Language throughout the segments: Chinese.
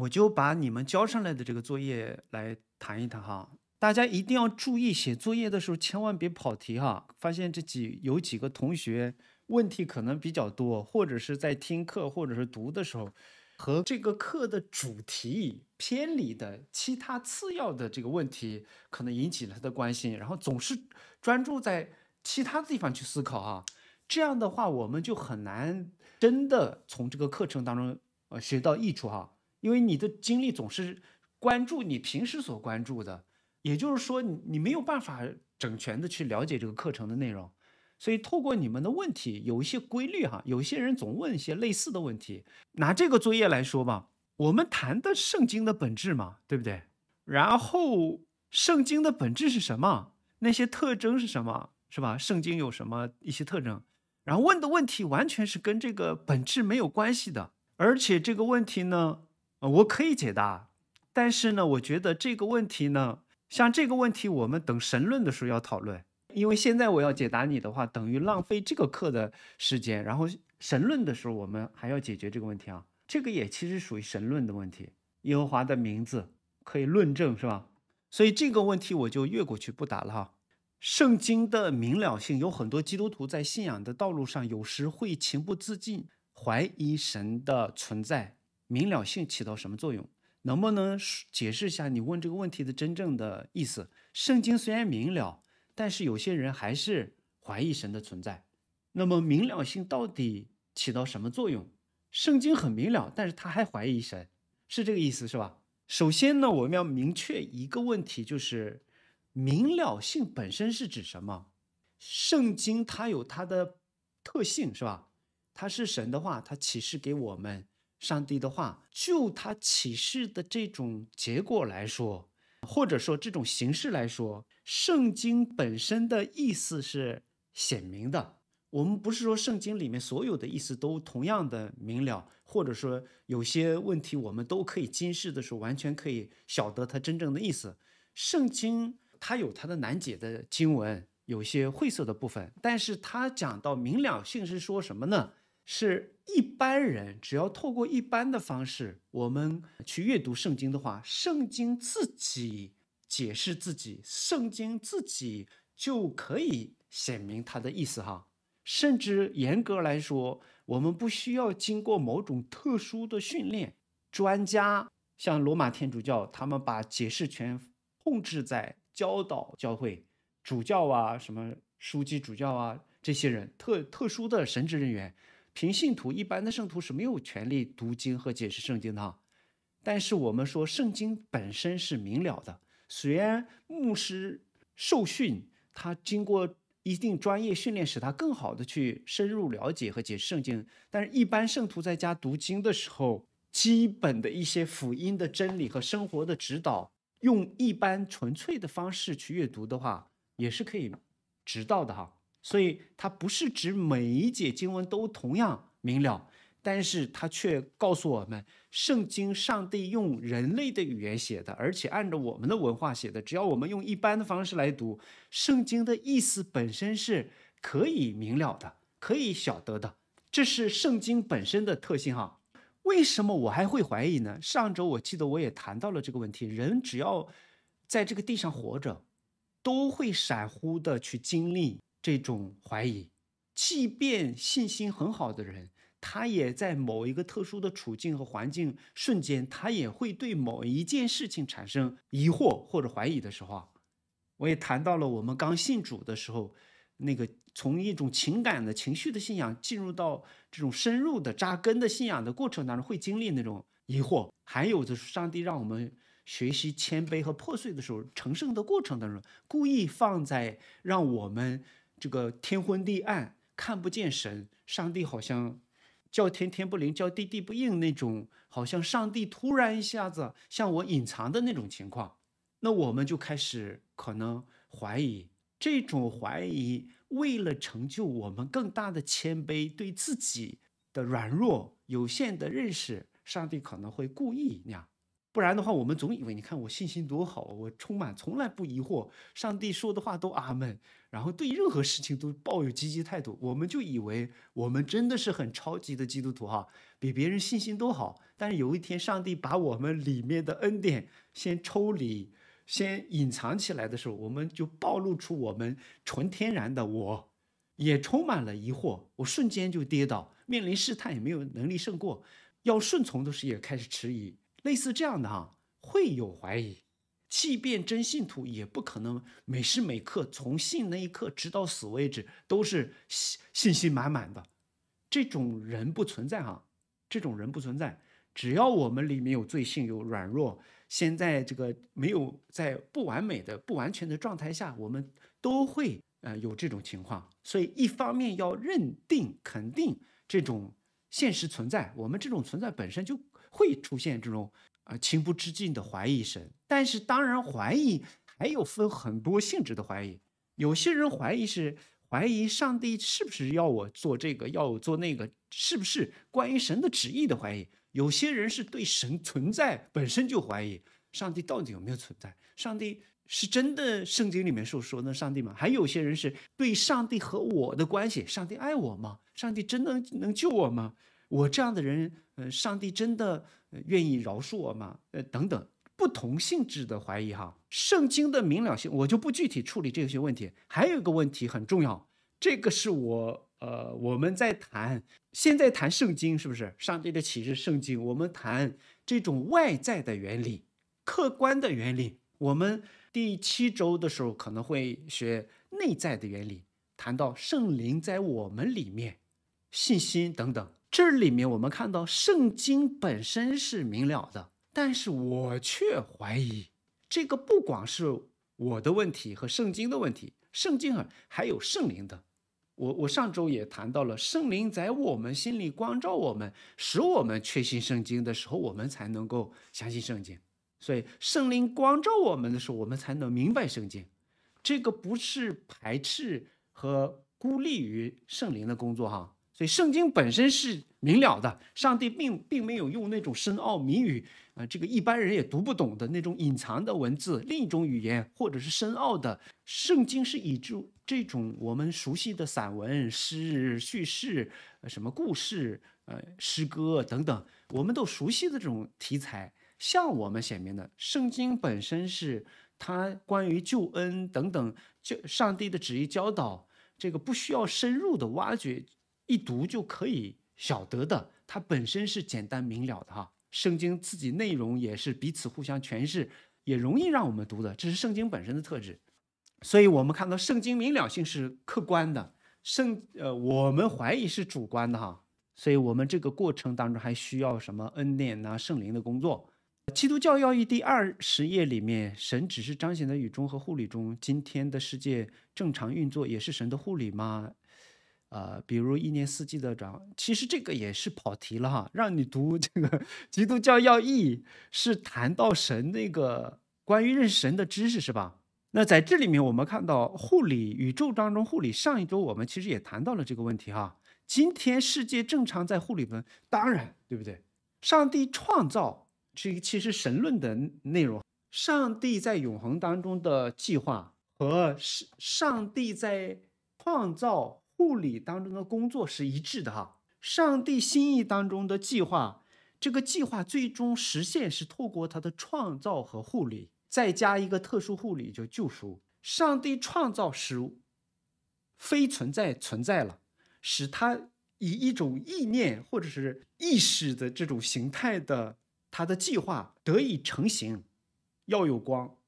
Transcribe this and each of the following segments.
我就把你们交上来的这个作业来谈一谈哈，大家一定要注意写作业的时候千万别跑题哈。发现这几有几个同学问题可能比较多，或者是在听课或者是读的时候，和这个课的主题偏离的其他次要的这个问题，可能引起了他的关心，然后总是专注在其他地方去思考哈。这样的话，我们就很难真的从这个课程当中呃学到益处哈。因为你的精力总是关注你平时所关注的，也就是说，你没有办法整全的去了解这个课程的内容。所以，透过你们的问题，有一些规律哈。有一些人总问一些类似的问题。拿这个作业来说吧，我们谈的圣经的本质嘛，对不对？然后，圣经的本质是什么？那些特征是什么？是吧？圣经有什么一些特征？然后问的问题完全是跟这个本质没有关系的，而且这个问题呢？呃，我可以解答，但是呢，我觉得这个问题呢，像这个问题，我们等神论的时候要讨论，因为现在我要解答你的话，等于浪费这个课的时间。然后神论的时候，我们还要解决这个问题啊，这个也其实属于神论的问题。耶和华的名字可以论证是吧？所以这个问题我就越过去不答了哈。圣经的明了性，有很多基督徒在信仰的道路上，有时会情不自禁怀疑神的存在。明了性起到什么作用？能不能解释一下你问这个问题的真正的意思？圣经虽然明了，但是有些人还是怀疑神的存在。那么明了性到底起到什么作用？圣经很明了，但是他还怀疑神，是这个意思，是吧？首先呢，我们要明确一个问题，就是明了性本身是指什么？圣经它有它的特性，是吧？它是神的话，它启示给我们。上帝的话，就他启示的这种结果来说，或者说这种形式来说，圣经本身的意思是显明的。我们不是说圣经里面所有的意思都同样的明了，或者说有些问题我们都可以今世的时候完全可以晓得它真正的意思。圣经它有它的难解的经文，有些晦涩的部分，但是它讲到明了性是说什么呢？是一般人，只要透过一般的方式，我们去阅读圣经的话，圣经自己解释自己，圣经自己就可以显明它的意思哈。甚至严格来说，我们不需要经过某种特殊的训练。专家像罗马天主教，他们把解释权控制在教导教会、主教啊、什么书记主教啊这些人，特特殊的神职人员。平信徒一般的圣徒是没有权利读经和解释圣经的，但是我们说圣经本身是明了的。虽然牧师受训，他经过一定专业训练，使他更好的去深入了解和解释圣经，但是一般圣徒在家读经的时候，基本的一些福音的真理和生活的指导，用一般纯粹的方式去阅读的话，也是可以知道的哈。所以它不是指每一节经文都同样明了，但是它却告诉我们，圣经上帝用人类的语言写的，而且按照我们的文化写的。只要我们用一般的方式来读，圣经的意思本身是可以明了的，可以晓得的。这是圣经本身的特性哈。为什么我还会怀疑呢？上周我记得我也谈到了这个问题。人只要在这个地上活着，都会闪忽的去经历。这种怀疑，即便信心很好的人，他也在某一个特殊的处境和环境，瞬间他也会对某一件事情产生疑惑或者怀疑的时候啊，我也谈到了我们刚信主的时候，那个从一种情感的情绪的信仰进入到这种深入的扎根的信仰的过程当中，会经历那种疑惑，还有就是上帝让我们学习谦卑和破碎的时候，成圣的过程当中，故意放在让我们。这个天昏地暗，看不见神，上帝好像叫天天不灵，叫地地不应那种，好像上帝突然一下子向我隐藏的那种情况，那我们就开始可能怀疑，这种怀疑为了成就我们更大的谦卑，对自己的软弱、有限的认识，上帝可能会故意那样。不然的话，我们总以为你看我信心多好，我充满，从来不疑惑，上帝说的话都阿门，然后对任何事情都抱有积极态度，我们就以为我们真的是很超级的基督徒哈，比别人信心都好。但是有一天，上帝把我们里面的恩典先抽离，先隐藏起来的时候，我们就暴露出我们纯天然的，我也充满了疑惑，我瞬间就跌倒，面临试探也没有能力胜过，要顺从的候也开始迟疑。类似这样的哈，会有怀疑，即便真信徒也不可能每时每刻从信那一刻直到死为止都是信信心满满的，这种人不存在哈，这种人不存在。只要我们里面有罪性有软弱，现在这个没有在不完美的不完全的状态下，我们都会呃有这种情况。所以一方面要认定肯定这种现实存在，我们这种存在本身就。会出现这种呃情不自禁的怀疑神，但是当然怀疑还有分很多性质的怀疑。有些人怀疑是怀疑上帝是不是要我做这个，要我做那个，是不是关于神的旨意的怀疑。有些人是对神存在本身就怀疑，上帝到底有没有存在？上帝是真的？圣经里面所说的上帝吗？还有些人是对上帝和我的关系，上帝爱我吗？上帝真能能救我吗？我这样的人。呃，上帝真的愿意饶恕我吗？呃，等等，不同性质的怀疑哈。圣经的明了性，我就不具体处理这些问题。还有一个问题很重要，这个是我呃，我们在谈，现在谈圣经是不是？上帝的启示，圣经，我们谈这种外在的原理、客观的原理。我们第七周的时候可能会学内在的原理，谈到圣灵在我们里面，信心等等。这里面我们看到圣经本身是明了的，但是我却怀疑这个不光是我的问题和圣经的问题，圣经啊还有圣灵的。我我上周也谈到了圣灵在我们心里光照我们，使我们确信圣经的时候，我们才能够相信圣经。所以圣灵光照我们的时候，我们才能明白圣经。这个不是排斥和孤立于圣灵的工作哈。所以，圣经本身是明了的，上帝并并没有用那种深奥谜语，啊，这个一般人也读不懂的那种隐藏的文字，另一种语言，或者是深奥的。圣经是以这这种我们熟悉的散文、诗、叙事、什么故事、呃诗歌等等，我们都熟悉的这种题材。像我们显明的圣经本身是它关于救恩等等，就上帝的旨意教导，这个不需要深入的挖掘。一读就可以晓得的，它本身是简单明了的哈。圣经自己内容也是彼此互相诠释，也容易让我们读的，这是圣经本身的特质。所以我们看到圣经明了性是客观的，圣呃我们怀疑是主观的哈。所以我们这个过程当中还需要什么恩典呢？圣灵的工作。《基督教要义》第二十页里面，神只是彰显在雨中和护理中。今天的世界正常运作也是神的护理吗？呃，比如一年四季的转其实这个也是跑题了哈。让你读这个《基督教要义》，是谈到神那个关于认识神的知识，是吧？那在这里面，我们看到护理宇宙当中护理。上一周我们其实也谈到了这个问题哈。今天世界正常在护理中，当然对不对？上帝创造个，其实神论的内容，上帝在永恒当中的计划和是上帝在创造。护理当中的工作是一致的哈。上帝心意当中的计划，这个计划最终实现是透过他的创造和护理，再加一个特殊护理就救赎。上帝创造时，非存在存在了，使他以一种意念或者是意识的这种形态的他的计划得以成型。要有光，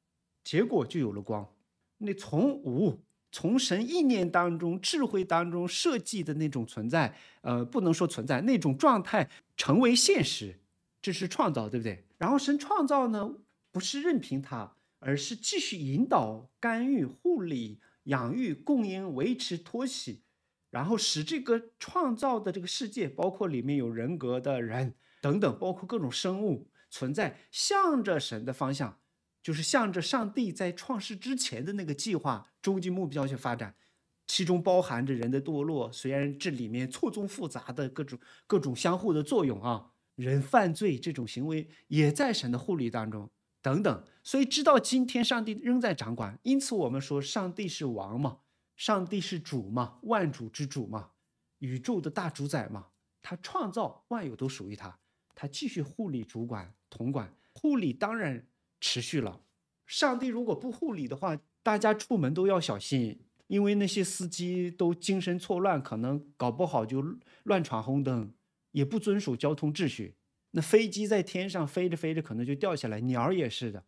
结果就有了光。那从无。从神意念当中、智慧当中设计的那种存在，呃，不能说存在那种状态成为现实，这是创造，对不对？然后神创造呢，不是任凭他，而是继续引导、干预、护理、养育、供应、维持、托起，然后使这个创造的这个世界，包括里面有人格的人等等，包括各种生物存在，向着神的方向。就是向着上帝在创世之前的那个计划、终极目标去发展，其中包含着人的堕落。虽然这里面错综复杂的各种各种相互的作用啊，人犯罪这种行为也在神的护理当中等等。所以，直到今天，上帝仍在掌管。因此，我们说上帝是王嘛，上帝是主嘛，万主之主嘛，宇宙的大主宰嘛。他创造万有，都属于他。他继续护理、主管、统管、护理，当然。持续了，上帝如果不护理的话，大家出门都要小心，因为那些司机都精神错乱，可能搞不好就乱闯红灯，也不遵守交通秩序。那飞机在天上飞着飞着，可能就掉下来；鸟也是的，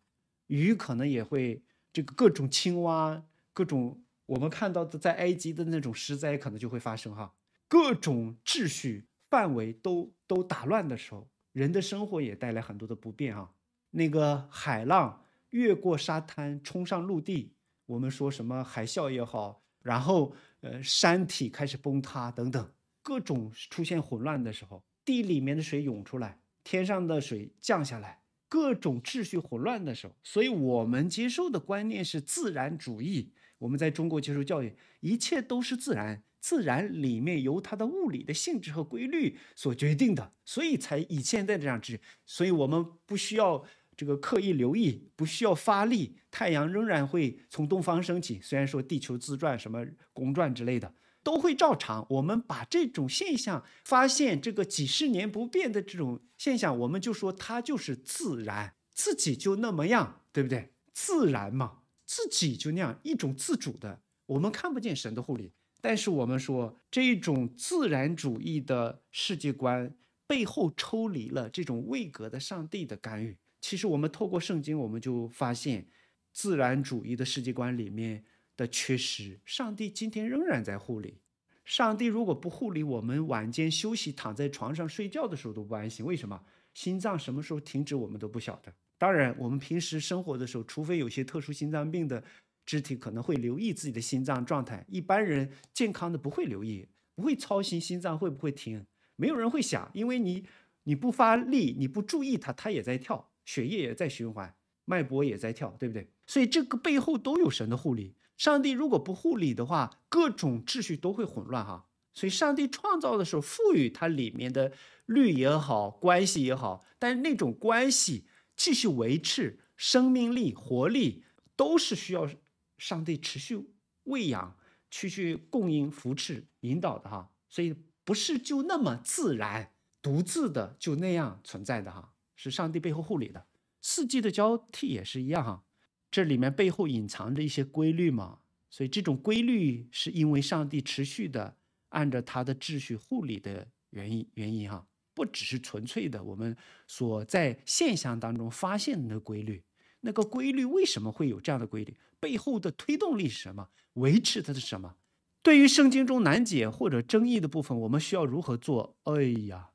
鱼可能也会这个各种青蛙，各种我们看到的在埃及的那种石灾，可能就会发生哈。各种秩序范围都都打乱的时候，人的生活也带来很多的不便啊。那个海浪越过沙滩冲上陆地，我们说什么海啸也好，然后呃山体开始崩塌等等各种出现混乱的时候，地里面的水涌出来，天上的水降下来，各种秩序混乱的时候，所以我们接受的观念是自然主义。我们在中国接受教育，一切都是自然，自然里面由它的物理的性质和规律所决定的，所以才以现在这样子，所以我们不需要。这个刻意留意，不需要发力，太阳仍然会从东方升起。虽然说地球自转、什么公转之类的都会照常，我们把这种现象发现，这个几十年不变的这种现象，我们就说它就是自然，自己就那么样，对不对？自然嘛，自己就那样一种自主的。我们看不见神的护理，但是我们说这种自然主义的世界观背后抽离了这种位格的上帝的干预。其实我们透过圣经，我们就发现自然主义的世界观里面的缺失。上帝今天仍然在护理。上帝如果不护理，我们晚间休息躺在床上睡觉的时候都不安心。为什么？心脏什么时候停止，我们都不晓得。当然，我们平时生活的时候，除非有些特殊心脏病的肢体可能会留意自己的心脏状态，一般人健康的不会留意，不会操心心脏会不会停，没有人会想，因为你你不发力，你不注意它，它也在跳。血液也在循环，脉搏也在跳，对不对？所以这个背后都有神的护理。上帝如果不护理的话，各种秩序都会混乱哈。所以上帝创造的时候赋予它里面的律也好，关系也好，但是那种关系继续维持生命力、活力，都是需要上帝持续喂养、去去供应、扶持、引导的哈。所以不是就那么自然、独自的就那样存在的哈。是上帝背后护理的，四季的交替也是一样哈，这里面背后隐藏着一些规律嘛，所以这种规律是因为上帝持续的按照他的秩序护理的原因原因哈，不只是纯粹的我们所在现象当中发现的规律，那个规律为什么会有这样的规律，背后的推动力是什么，维持它的什么？对于圣经中难解或者争议的部分，我们需要如何做？哎呀。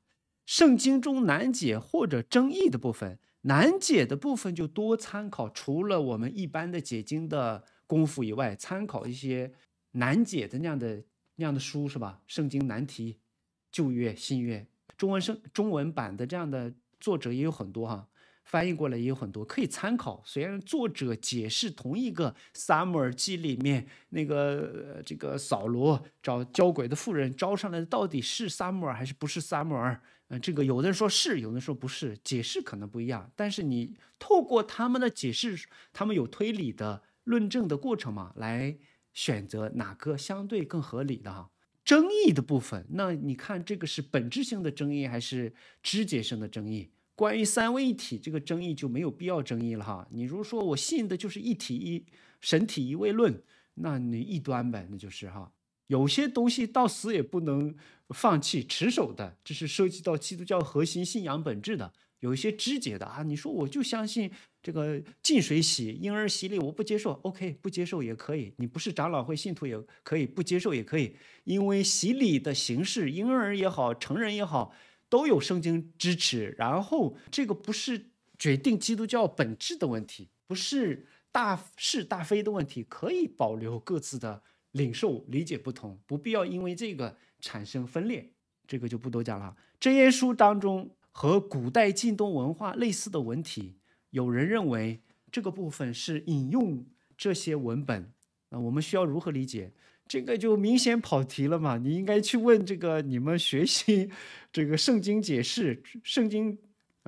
圣经中难解或者争议的部分，难解的部分就多参考，除了我们一般的解经的功夫以外，参考一些难解的那样的那样的书是吧？圣经难题旧约新约中文圣中文版的这样的作者也有很多哈，翻译过来也有很多可以参考。虽然作者解释同一个撒母耳记里面那个这个扫罗找交鬼的妇人招上来的到底是撒母耳还是不是撒母耳？嗯，这个有的人说是，有的人说不是，解释可能不一样。但是你透过他们的解释，他们有推理的论证的过程嘛，来选择哪个相对更合理的哈？争议的部分，那你看这个是本质性的争议还是肢解性的争议？关于三位一体这个争议就没有必要争议了哈。你如果说我信的就是一体一神体一位论，那你一端呗，那就是哈。有些东西到死也不能放弃持守的，这是涉及到基督教核心信仰本质的。有一些肢解的啊，你说我就相信这个净水洗婴儿洗礼，我不接受。OK，不接受也可以，你不是长老会信徒也可以不接受也可以。因为洗礼的形式，婴儿也好，成人也好，都有圣经支持。然后这个不是决定基督教本质的问题，不是大是大非的问题，可以保留各自的。领受理解不同，不必要因为这个产生分裂，这个就不多讲了。这些书当中和古代近东文化类似的文体，有人认为这个部分是引用这些文本，那我们需要如何理解？这个就明显跑题了嘛？你应该去问这个你们学习这个圣经解释，圣经。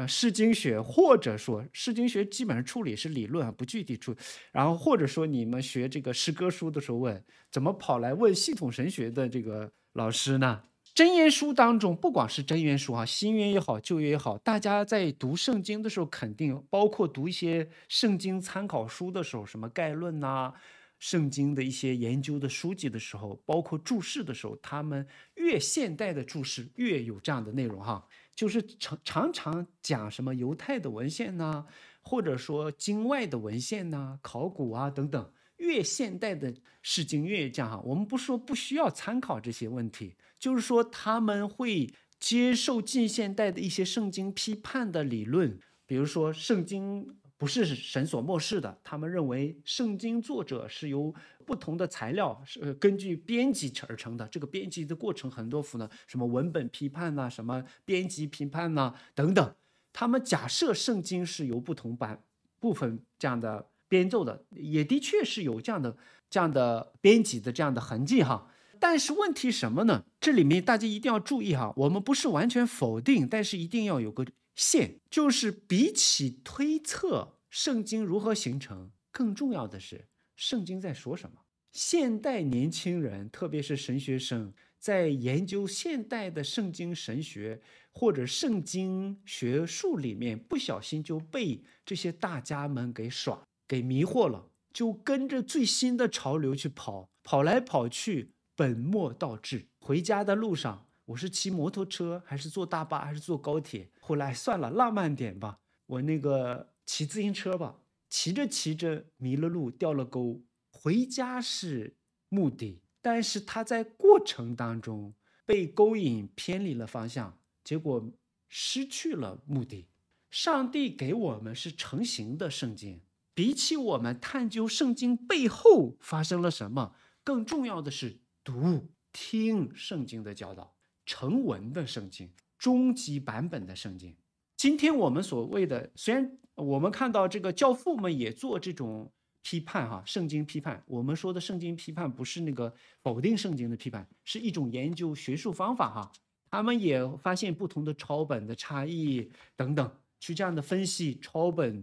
诗经学，或者说诗经学基本上处理是理论啊，不具体处。然后或者说你们学这个诗歌书的时候问，怎么跑来问系统神学的这个老师呢？真言书当中，不管是真言书哈，新约也好，旧约也好，大家在读圣经的时候肯定，包括读一些圣经参考书的时候，什么概论呐，圣经的一些研究的书籍的时候，包括注释的时候，他们越现代的注释越有这样的内容哈。就是常常常讲什么犹太的文献呐，或者说经外的文献呐、考古啊等等，越现代的圣经越讲哈。我们不说不需要参考这些问题，就是说他们会接受近现代的一些圣经批判的理论，比如说圣经不是神所漠视的，他们认为圣经作者是由。不同的材料是根据编辑而成的。这个编辑的过程很多幅呢，什么文本批判呐，什么编辑评判呐等等。他们假设圣经是由不同版部分这样的编奏的，也的确是有这样的这样的编辑的这样的痕迹哈。但是问题什么呢？这里面大家一定要注意哈，我们不是完全否定，但是一定要有个线，就是比起推测圣经如何形成，更重要的是。圣经在说什么？现代年轻人，特别是神学生，在研究现代的圣经神学或者圣经学术里面，不小心就被这些大家们给耍、给迷惑了，就跟着最新的潮流去跑，跑来跑去，本末倒置。回家的路上，我是骑摩托车，还是坐大巴，还是坐高铁？后来算了，浪漫点吧，我那个骑自行车吧。骑着骑着迷了路，掉了沟。回家是目的，但是他在过程当中被勾引，偏离了方向，结果失去了目的。上帝给我们是成型的圣经，比起我们探究圣经背后发生了什么，更重要的是读、听圣经的教导，成文的圣经，终极版本的圣经。今天我们所谓的，虽然我们看到这个教父们也做这种批判，哈，圣经批判。我们说的圣经批判不是那个否定圣经的批判，是一种研究学术方法，哈。他们也发现不同的抄本的差异等等，去这样的分析抄本，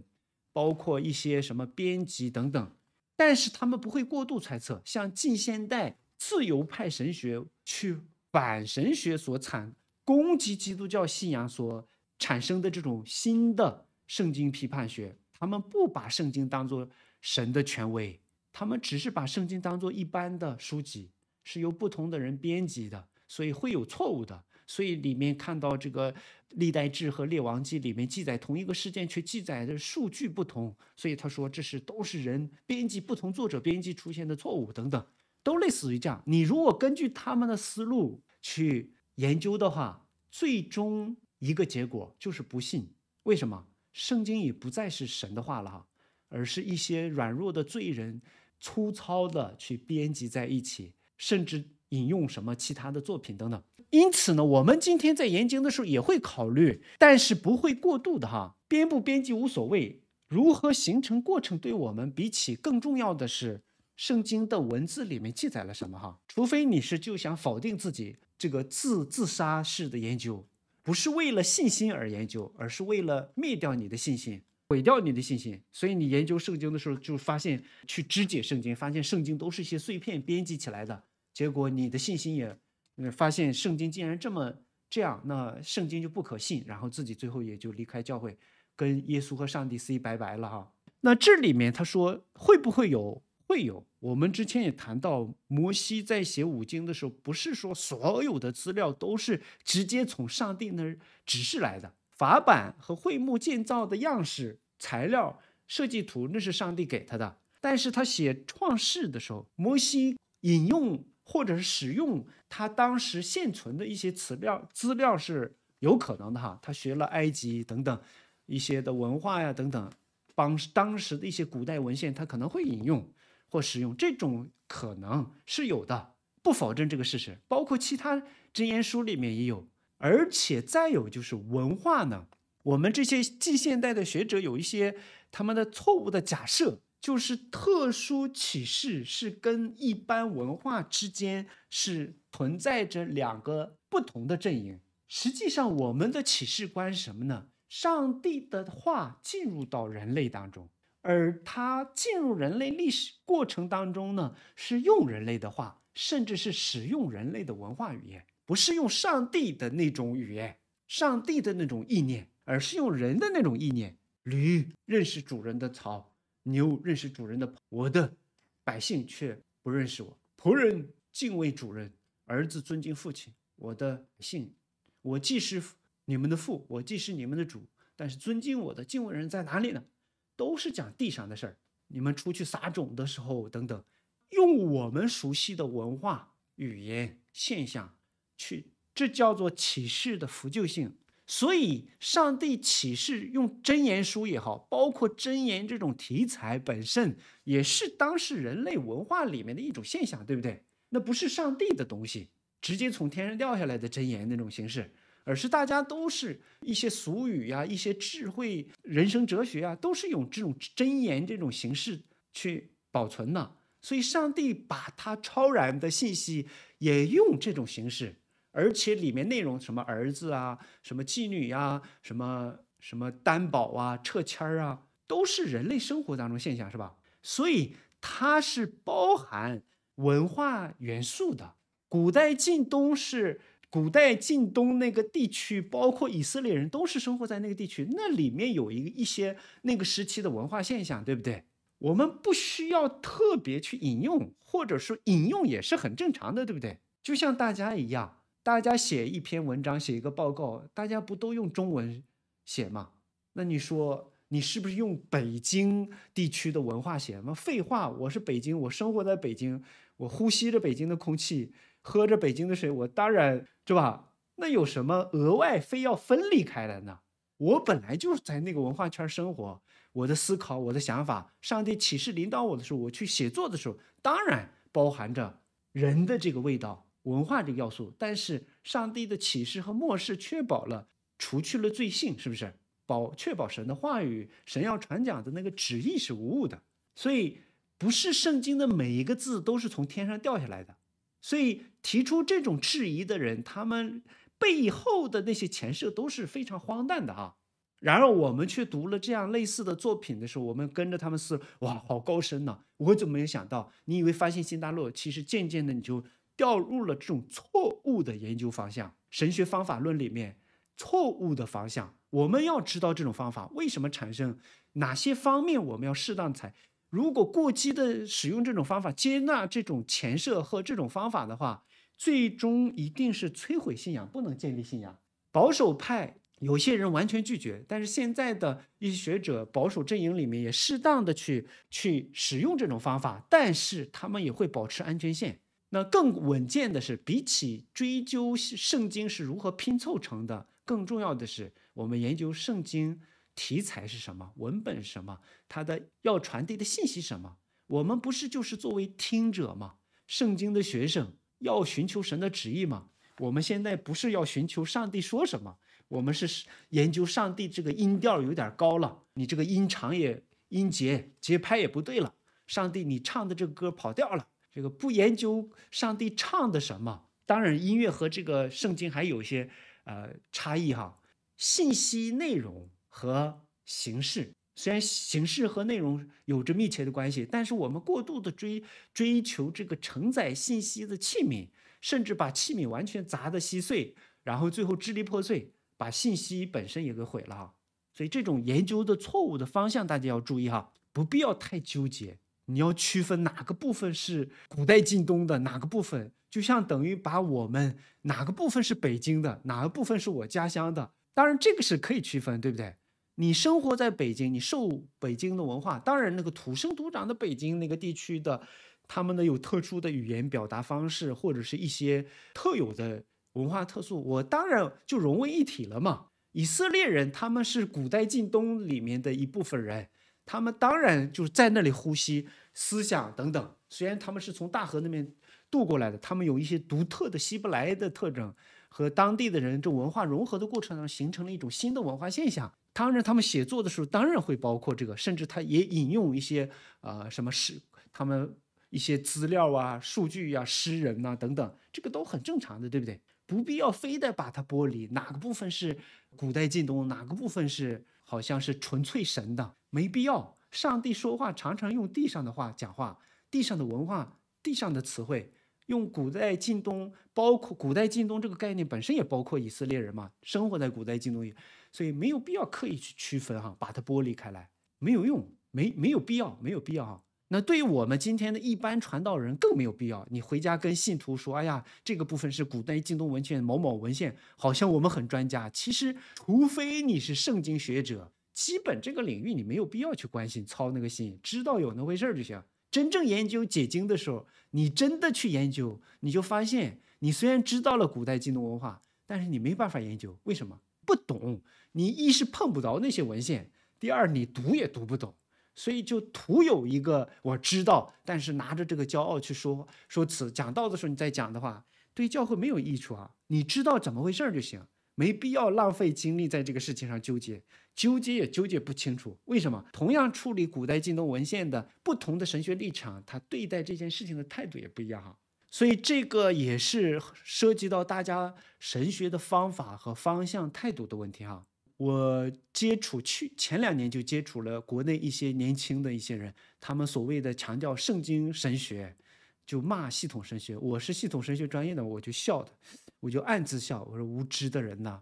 包括一些什么编辑等等。但是他们不会过度猜测，像近现代自由派神学去反神学所产攻击基督教信仰所。产生的这种新的圣经批判学，他们不把圣经当做神的权威，他们只是把圣经当做一般的书籍，是由不同的人编辑的，所以会有错误的。所以里面看到这个《历代志》和《列王记》里面记载同一个事件，却记载的数据不同，所以他说这是都是人编辑，不同作者编辑出现的错误等等，都类似于这样。你如果根据他们的思路去研究的话，最终。一个结果就是不信，为什么？圣经已不再是神的话了哈，而是一些软弱的罪人粗糙的去编辑在一起，甚至引用什么其他的作品等等。因此呢，我们今天在研经的时候也会考虑，但是不会过度的哈，编不编辑无所谓，如何形成过程对我们比起更重要的是，圣经的文字里面记载了什么哈？除非你是就想否定自己这个自自杀式的研究。不是为了信心而研究，而是为了灭掉你的信心，毁掉你的信心。所以你研究圣经的时候，就发现去肢解圣经，发现圣经都是一些碎片编辑起来的。结果你的信心也，发现圣经竟然这么这样，那圣经就不可信。然后自己最后也就离开教会，跟耶稣和上帝 say 拜拜了哈。那这里面他说会不会有？会有。我们之前也谈到，摩西在写五经的时候，不是说所有的资料都是直接从上帝那儿指示来的。法版和会幕建造的样式、材料、设计图，那是上帝给他的。但是他写创世的时候，摩西引用或者是使用他当时现存的一些资料，资料是有可能的哈。他学了埃及等等一些的文化呀，等等，帮当时的一些古代文献，他可能会引用。或使用这种可能是有的，不否认这个事实。包括其他真言书里面也有，而且再有就是文化呢。我们这些近现代的学者有一些他们的错误的假设，就是特殊启示是跟一般文化之间是存在着两个不同的阵营。实际上，我们的启示观什么呢？上帝的话进入到人类当中。而它进入人类历史过程当中呢，是用人类的话，甚至是使用人类的文化语言，不是用上帝的那种语言、上帝的那种意念，而是用人的那种意念。驴认识主人的槽，牛认识主人的，我的百姓却不认识我。仆人敬畏主人，儿子尊敬父亲。我的姓，我既是你们的父，我既是你们的主，但是尊敬我的、敬畏人在哪里呢？都是讲地上的事儿，你们出去撒种的时候等等，用我们熟悉的文化、语言、现象去，这叫做启示的服救性。所以上帝启示用真言书也好，包括真言这种题材本身，也是当时人类文化里面的一种现象，对不对？那不是上帝的东西，直接从天上掉下来的真言那种形式。而是大家都是一些俗语呀，一些智慧人生哲学呀，都是用这种箴言这种形式去保存呢。所以，上帝把他超然的信息也用这种形式，而且里面内容什么儿子啊，什么妓女呀，什么什么担保啊，撤签儿啊，都是人类生活当中现象，是吧？所以它是包含文化元素的。古代近东是。古代近东那个地区，包括以色列人都是生活在那个地区。那里面有一个一些那个时期的文化现象，对不对？我们不需要特别去引用，或者说引用也是很正常的，对不对？就像大家一样，大家写一篇文章、写一个报告，大家不都用中文写吗？那你说你是不是用北京地区的文化写？吗？废话！我是北京，我生活在北京，我呼吸着北京的空气。喝着北京的水，我当然对吧？那有什么额外非要分离开来呢？我本来就是在那个文化圈生活，我的思考、我的想法，上帝启示领导我的时候，我去写作的时候，当然包含着人的这个味道、文化这个要素。但是，上帝的启示和漠视确保了除去了罪性，是不是保确保神的话语、神要传讲的那个旨意是无误的？所以，不是圣经的每一个字都是从天上掉下来的。所以提出这种质疑的人，他们背后的那些前设都是非常荒诞的啊。然而我们去读了这样类似的作品的时候，我们跟着他们是哇，好高深呐。我怎么没有想到？你以为发现新大陆，其实渐渐的你就掉入了这种错误的研究方向。神学方法论里面错误的方向，我们要知道这种方法为什么产生，哪些方面我们要适当采。如果过激的使用这种方法，接纳这种前设和这种方法的话，最终一定是摧毁信仰，不能建立信仰。保守派有些人完全拒绝，但是现在的一些学者，保守阵营里面也适当的去去使用这种方法，但是他们也会保持安全线。那更稳健的是，比起追究圣经是如何拼凑成的，更重要的是我们研究圣经。题材是什么？文本什么？它的要传递的信息什么？我们不是就是作为听者吗？圣经的学生要寻求神的旨意吗？我们现在不是要寻求上帝说什么？我们是研究上帝这个音调有点高了，你这个音长也音节节拍也不对了。上帝，你唱的这个歌跑调了。这个不研究上帝唱的什么？当然，音乐和这个圣经还有一些呃差异哈。信息内容。和形式，虽然形式和内容有着密切的关系，但是我们过度的追追求这个承载信息的器皿，甚至把器皿完全砸得稀碎，然后最后支离破碎，把信息本身也给毁了。所以这种研究的错误的方向，大家要注意哈，不必要太纠结。你要区分哪个部分是古代近东的，哪个部分就像等于把我们哪个部分是北京的，哪个部分是我家乡的。当然，这个是可以区分，对不对？你生活在北京，你受北京的文化，当然那个土生土长的北京那个地区的，他们的有特殊的语言表达方式，或者是一些特有的文化特色，我当然就融为一体了嘛。以色列人他们是古代近东里面的一部分人，他们当然就是在那里呼吸、思想等等。虽然他们是从大河那边渡过来的，他们有一些独特的希伯来的特征。和当地的人这文化融合的过程当中，形成了一种新的文化现象。当然，他们写作的时候，当然会包括这个，甚至他也引用一些啊什么诗，他们一些资料啊、数据呀、诗人呐等等，这个都很正常的，对不对？不必要非得把它剥离哪个部分是古代近东，哪个部分是好像是纯粹神的，没必要。上帝说话常常用地上的话讲话，地上的文化、地上的词汇。用古代近东，包括古代近东这个概念本身也包括以色列人嘛，生活在古代近东，所以没有必要刻意去区分哈，把它剥离开来没有用，没没有必要，没有必要。那对于我们今天的一般传道人更没有必要，你回家跟信徒说，哎呀，这个部分是古代近东文献某某文献，好像我们很专家，其实除非你是圣经学者，基本这个领域你没有必要去关心，操那个心，知道有那回事儿就行。真正研究解经的时候，你真的去研究，你就发现，你虽然知道了古代经文文化，但是你没办法研究，为什么？不懂。你一是碰不着那些文献，第二你读也读不懂，所以就徒有一个我知道，但是拿着这个骄傲去说说此讲道的时候你再讲的话，对教会没有益处啊。你知道怎么回事就行。没必要浪费精力在这个事情上纠结，纠结也纠结不清楚。为什么？同样处理古代近东文献的不同的神学立场，他对待这件事情的态度也不一样哈。所以这个也是涉及到大家神学的方法和方向、态度的问题哈。我接触去前两年就接触了国内一些年轻的一些人，他们所谓的强调圣经神学，就骂系统神学。我是系统神学专业的，我就笑的。我就暗自笑，我说无知的人呐，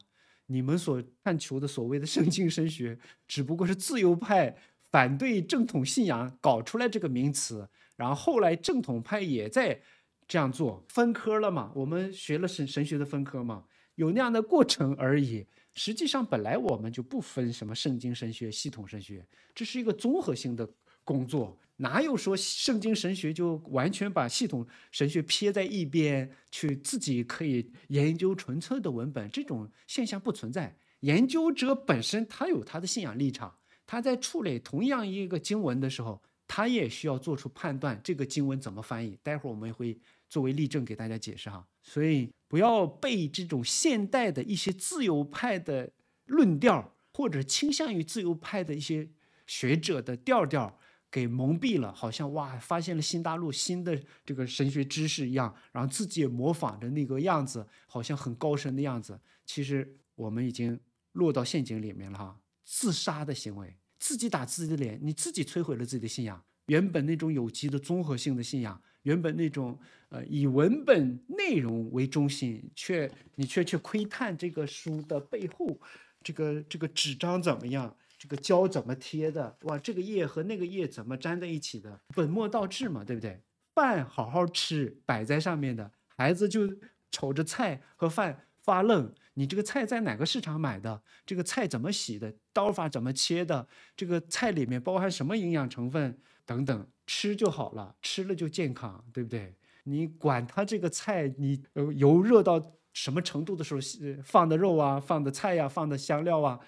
你们所探求的所谓的圣经神学，只不过是自由派反对正统信仰搞出来这个名词。然后后来正统派也在这样做，分科了嘛？我们学了神神学的分科嘛？有那样的过程而已。实际上，本来我们就不分什么圣经神学、系统神学，这是一个综合性的。工作哪有说圣经神学就完全把系统神学撇在一边去自己可以研究纯粹的文本这种现象不存在。研究者本身他有他的信仰立场，他在处理同样一个经文的时候，他也需要做出判断这个经文怎么翻译。待会儿我们会作为例证给大家解释哈，所以不要被这种现代的一些自由派的论调或者倾向于自由派的一些学者的调调。给蒙蔽了，好像哇，发现了新大陆、新的这个神学知识一样，然后自己也模仿着那个样子，好像很高深的样子。其实我们已经落到陷阱里面了哈，自杀的行为，自己打自己的脸，你自己摧毁了自己的信仰。原本那种有机的综合性的信仰，原本那种呃以文本内容为中心，却你却去窥探这个书的背后，这个这个纸张怎么样？这个胶怎么贴的？哇，这个叶和那个叶怎么粘在一起的？本末倒置嘛，对不对？饭好好吃，摆在上面的，孩子就瞅着菜和饭发愣。你这个菜在哪个市场买的？这个菜怎么洗的？刀法怎么切的？这个菜里面包含什么营养成分等等？吃就好了，吃了就健康，对不对？你管他这个菜，你呃油热到什么程度的时候放的肉啊，放的菜呀，放的香料啊？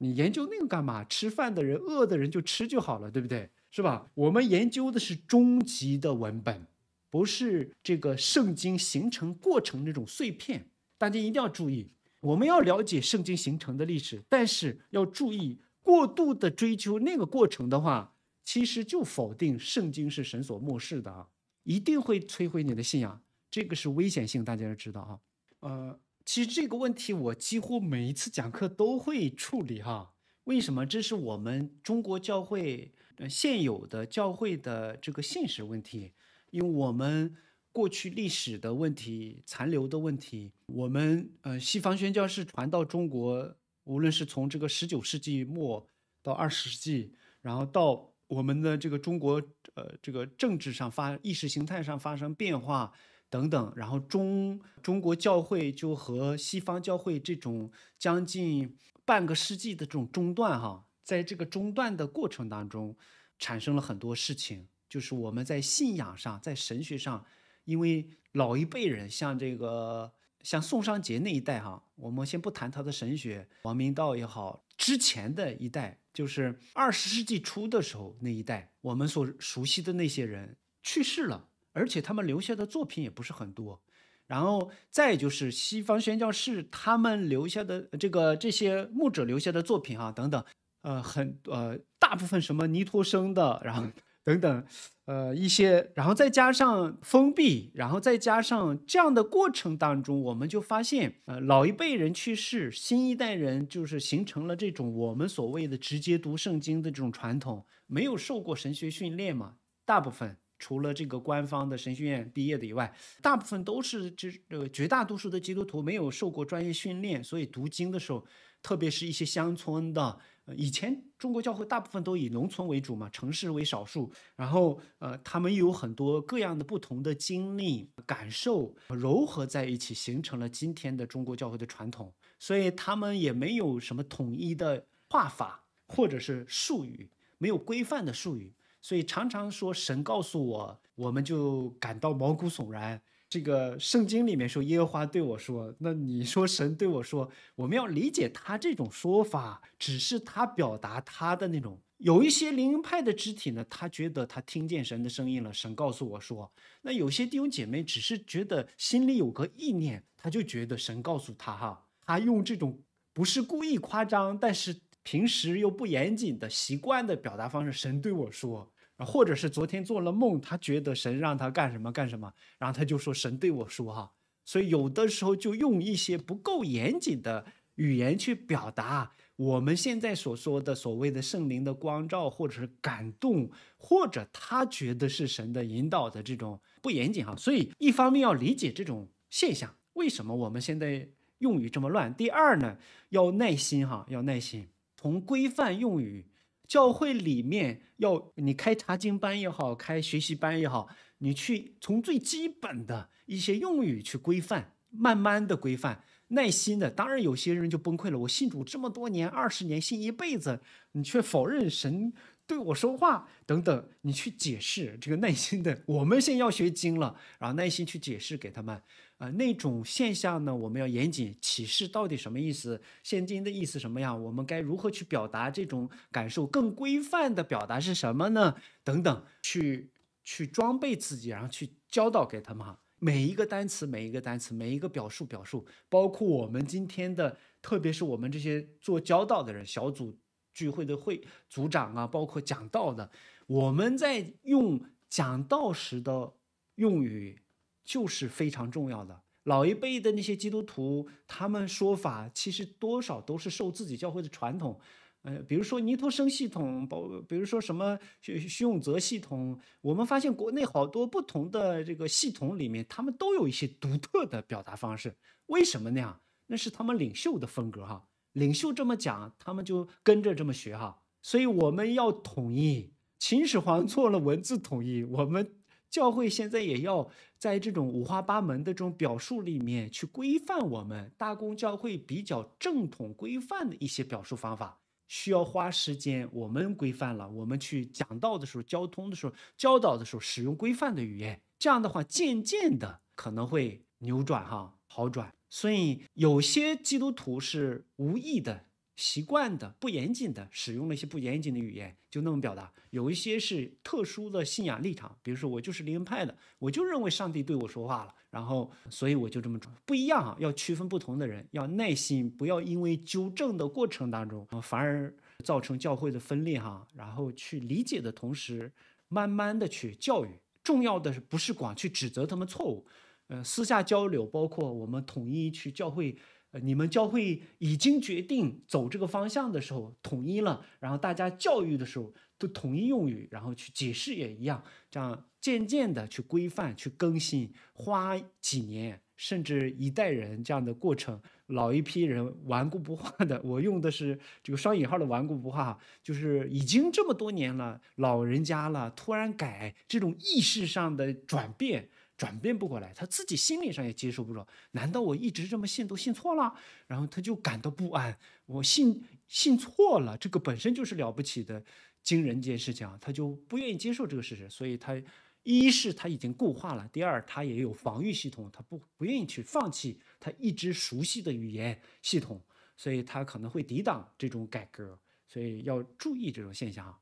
你研究那个干嘛？吃饭的人、饿的人就吃就好了，对不对？是吧？我们研究的是终极的文本，不是这个圣经形成过程那种碎片。大家一定要注意，我们要了解圣经形成的历史，但是要注意过度的追求那个过程的话，其实就否定圣经是神所漠视的啊，一定会摧毁你的信仰。这个是危险性，大家要知道啊。呃。其实这个问题，我几乎每一次讲课都会处理哈。为什么？这是我们中国教会呃现有的教会的这个现实问题，因为我们过去历史的问题、残留的问题，我们呃西方宣教是传到中国，无论是从这个十九世纪末到二十世纪，然后到我们的这个中国呃这个政治上发、意识形态上发生变化。等等，然后中中国教会就和西方教会这种将近半个世纪的这种中断，哈，在这个中断的过程当中，产生了很多事情，就是我们在信仰上，在神学上，因为老一辈人，像这个像宋商杰那一代，哈，我们先不谈他的神学，王明道也好，之前的一代，就是二十世纪初的时候那一代，我们所熟悉的那些人去世了。而且他们留下的作品也不是很多，然后再就是西方宣教士他们留下的这个这些牧者留下的作品啊等等，呃很呃大部分什么尼托生的，然后等等，呃一些，然后再加上封闭，然后再加上这样的过程当中，我们就发现，呃老一辈人去世，新一代人就是形成了这种我们所谓的直接读圣经的这种传统，没有受过神学训练嘛，大部分。除了这个官方的神学院毕业的以外，大部分都是这呃绝大多数的基督徒没有受过专业训练，所以读经的时候，特别是一些乡村的，以前中国教会大部分都以农村为主嘛，城市为少数。然后呃，他们有很多各样的不同的经历感受柔合在一起，形成了今天的中国教会的传统。所以他们也没有什么统一的画法或者是术语，没有规范的术语。所以常常说神告诉我，我们就感到毛骨悚然。这个圣经里面说耶和华对我说，那你说神对我说，我们要理解他这种说法，只是他表达他的那种。有一些灵恩派的肢体呢，他觉得他听见神的声音了，神告诉我说。那有些弟兄姐妹只是觉得心里有个意念，他就觉得神告诉他哈，他用这种不是故意夸张，但是。平时又不严谨的习惯的表达方式，神对我说，或者是昨天做了梦，他觉得神让他干什么干什么，然后他就说神对我说哈，所以有的时候就用一些不够严谨的语言去表达我们现在所说的所谓的圣灵的光照，或者是感动，或者他觉得是神的引导的这种不严谨哈，所以一方面要理解这种现象，为什么我们现在用语这么乱。第二呢，要耐心哈，要耐心。从规范用语，教会里面要你开查经班也好，开学习班也好，你去从最基本的一些用语去规范，慢慢的规范，耐心的。当然有些人就崩溃了，我信主这么多年，二十年信一辈子，你却否认神对我说话等等，你去解释这个耐心的。我们先要学经了，然后耐心去解释给他们。呃，那种现象呢，我们要严谨，启示到底什么意思？现今的意思什么样？我们该如何去表达这种感受？更规范的表达是什么呢？等等，去去装备自己，然后去教导给他们。每一个单词，每一个单词，每一个表述，表述，包括我们今天的，特别是我们这些做教导的人，小组聚会的会组长啊，包括讲道的，我们在用讲道时的用语。就是非常重要的。老一辈的那些基督徒，他们说法其实多少都是受自己教会的传统。呃，比如说尼托生系统，包，比如说什么徐徐永泽系统，我们发现国内好多不同的这个系统里面，他们都有一些独特的表达方式。为什么呢？那是他们领袖的风格哈。领袖这么讲，他们就跟着这么学哈。所以我们要统一。秦始皇错了，文字统一，我们。教会现在也要在这种五花八门的这种表述里面去规范我们大公教会比较正统规范的一些表述方法，需要花时间我们规范了，我们去讲道的时候、交通的时候、教导的时候，使用规范的语言，这样的话渐渐的可能会扭转哈，好转。所以有些基督徒是无意的。习惯的、不严谨的使用了一些不严谨的语言，就那么表达。有一些是特殊的信仰立场，比如说我就是灵恩派的，我就认为上帝对我说话了，然后所以我就这么转。不一样啊，要区分不同的人，要耐心，不要因为纠正的过程当中反而造成教会的分裂哈。然后去理解的同时，慢慢的去教育。重要的是不是光去指责他们错误，呃，私下交流，包括我们统一去教会。呃，你们教会已经决定走这个方向的时候，统一了，然后大家教育的时候都统一用语，然后去解释也一样，这样渐渐的去规范、去更新，花几年甚至一代人这样的过程，老一批人顽固不化的，我用的是这个双引号的顽固不化，就是已经这么多年了，老人家了，突然改这种意识上的转变。转变不过来，他自己心理上也接受不了。难道我一直这么信都信错了？然后他就感到不安，我信信错了，这个本身就是了不起的惊人一件事情啊！他就不愿意接受这个事实，所以他一是他已经固化了，第二他也有防御系统，他不不愿意去放弃他一直熟悉的语言系统，所以他可能会抵挡这种改革。所以要注意这种现象啊，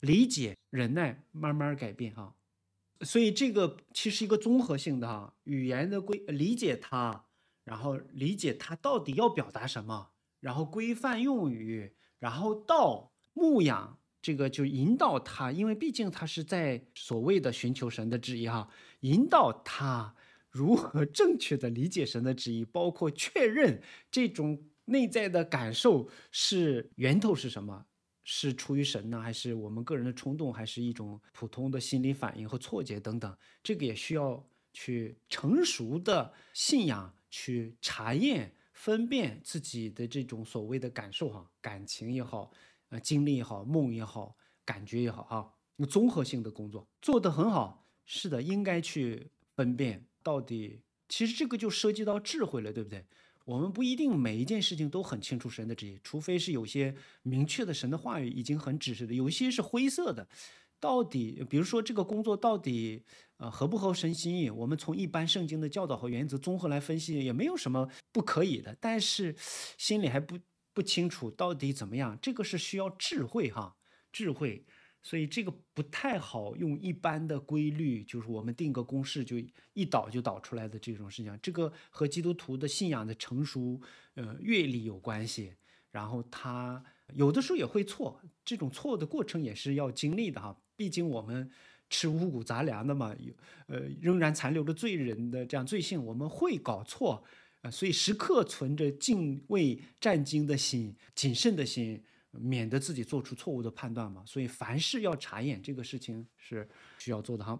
理解、忍耐，慢慢改变啊。所以这个其实一个综合性的哈，语言的规理解它，然后理解它到底要表达什么，然后规范用语，然后到牧养这个就引导他，因为毕竟他是在所谓的寻求神的旨意哈，引导他如何正确的理解神的旨意，包括确认这种内在的感受是源头是什么。是出于神呢，还是我们个人的冲动，还是一种普通的心理反应和错觉等等？这个也需要去成熟的信仰去查验、分辨自己的这种所谓的感受哈，感情也好，呃，经历也好，梦也好，感觉也好哈，综合性的工作做得很好，是的，应该去分辨到底。其实这个就涉及到智慧了，对不对？我们不一定每一件事情都很清楚神的旨意，除非是有些明确的神的话语已经很指示的，有一些是灰色的，到底比如说这个工作到底呃合不合神心意，我们从一般圣经的教导和原则综合来分析也没有什么不可以的，但是心里还不不清楚到底怎么样，这个是需要智慧哈，智慧。所以这个不太好用一般的规律，就是我们定个公式就一导就导出来的这种事情，这个和基督徒的信仰的成熟，呃，阅历有关系。然后他有的时候也会错，这种错的过程也是要经历的哈。毕竟我们吃五谷杂粮的嘛，有呃仍然残留着罪人的这样罪性，我们会搞错，呃。所以时刻存着敬畏、战兢的心、谨慎的心。免得自己做出错误的判断嘛，所以凡事要查验，这个事情是需要做的哈。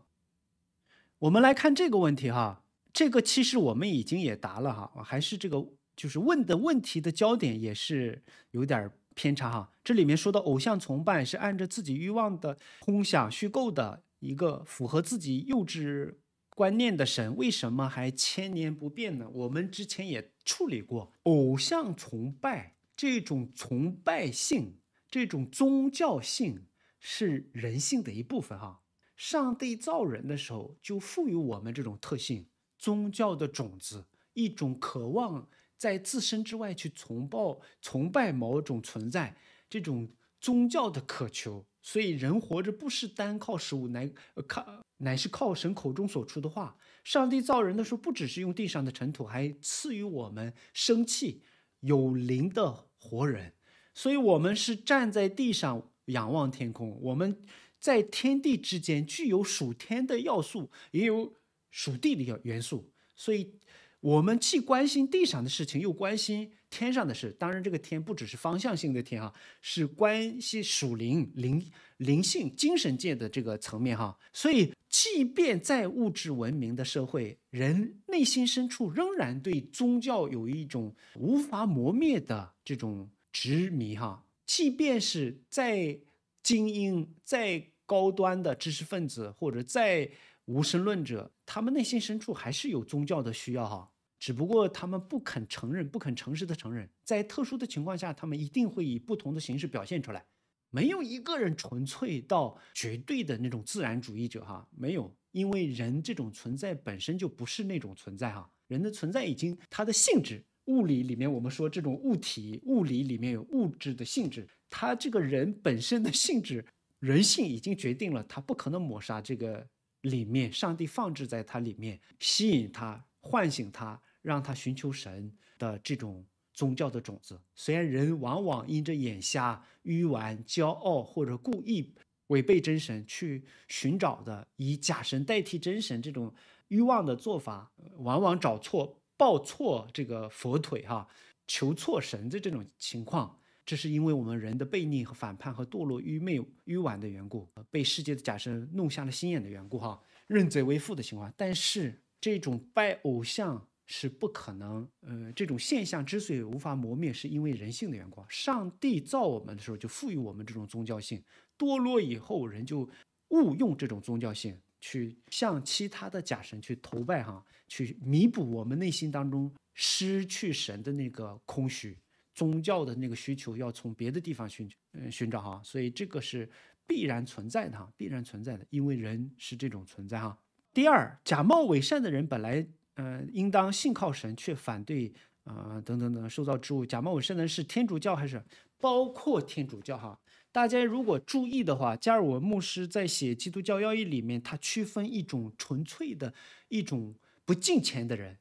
我们来看这个问题哈，这个其实我们已经也答了哈，还是这个就是问的问题的焦点也是有点偏差哈。这里面说到偶像崇拜是按照自己欲望的空想虚构的一个符合自己幼稚观念的神，为什么还千年不变呢？我们之前也处理过偶像崇拜。这种崇拜性，这种宗教性是人性的一部分哈。上帝造人的时候，就赋予我们这种特性，宗教的种子，一种渴望在自身之外去崇拜、崇拜某种存在，这种宗教的渴求。所以，人活着不是单靠食物，乃靠乃是靠神口中所出的话。上帝造人的时候，不只是用地上的尘土，还赐予我们生气、有灵的。活人，所以我们是站在地上仰望天空，我们在天地之间具有属天的要素，也有属地的要元素，所以我们既关心地上的事情，又关心天上的事。当然，这个天不只是方向性的天哈，是关系属灵灵灵性、精神界的这个层面哈，所以。即便在物质文明的社会，人内心深处仍然对宗教有一种无法磨灭的这种执迷哈。即便是再精英、再高端的知识分子，或者再无神论者，他们内心深处还是有宗教的需要哈。只不过他们不肯承认，不肯诚实的承认，在特殊的情况下，他们一定会以不同的形式表现出来。没有一个人纯粹到绝对的那种自然主义者哈，没有，因为人这种存在本身就不是那种存在哈。人的存在已经它的性质，物理里面我们说这种物体，物理里面有物质的性质，它这个人本身的性质，人性已经决定了，它不可能抹杀这个里面上帝放置在它里面，吸引他，唤醒他，让他寻求神的这种。宗教的种子，虽然人往往因着眼瞎、愚顽、骄傲或者故意违背真神去寻找的，以假神代替真神这种欲望的做法，往往找错、抱错这个佛腿哈，求错神的这种情况，这是因为我们人的悖逆和反叛和堕落、愚昧、愚顽的缘故，被世界的假神弄瞎了心眼的缘故哈，认贼为父的情况。但是这种拜偶像。是不可能，嗯，这种现象之所以无法磨灭，是因为人性的缘故。上帝造我们的时候就赋予我们这种宗教性，堕落以后人就误用这种宗教性去向其他的假神去投拜，哈，去弥补我们内心当中失去神的那个空虚，宗教的那个需求要从别的地方寻，嗯，寻找哈，所以这个是必然存在的，哈，必然存在的，因为人是这种存在哈。第二，假冒伪善的人本来。嗯，应当信靠神，却反对啊，等等等，受造之物假冒伪善的是天主教还是包括天主教哈？大家如果注意的话，加尔文牧师在写《基督教要义》里面，他区分一种纯粹的、一种不敬虔的人，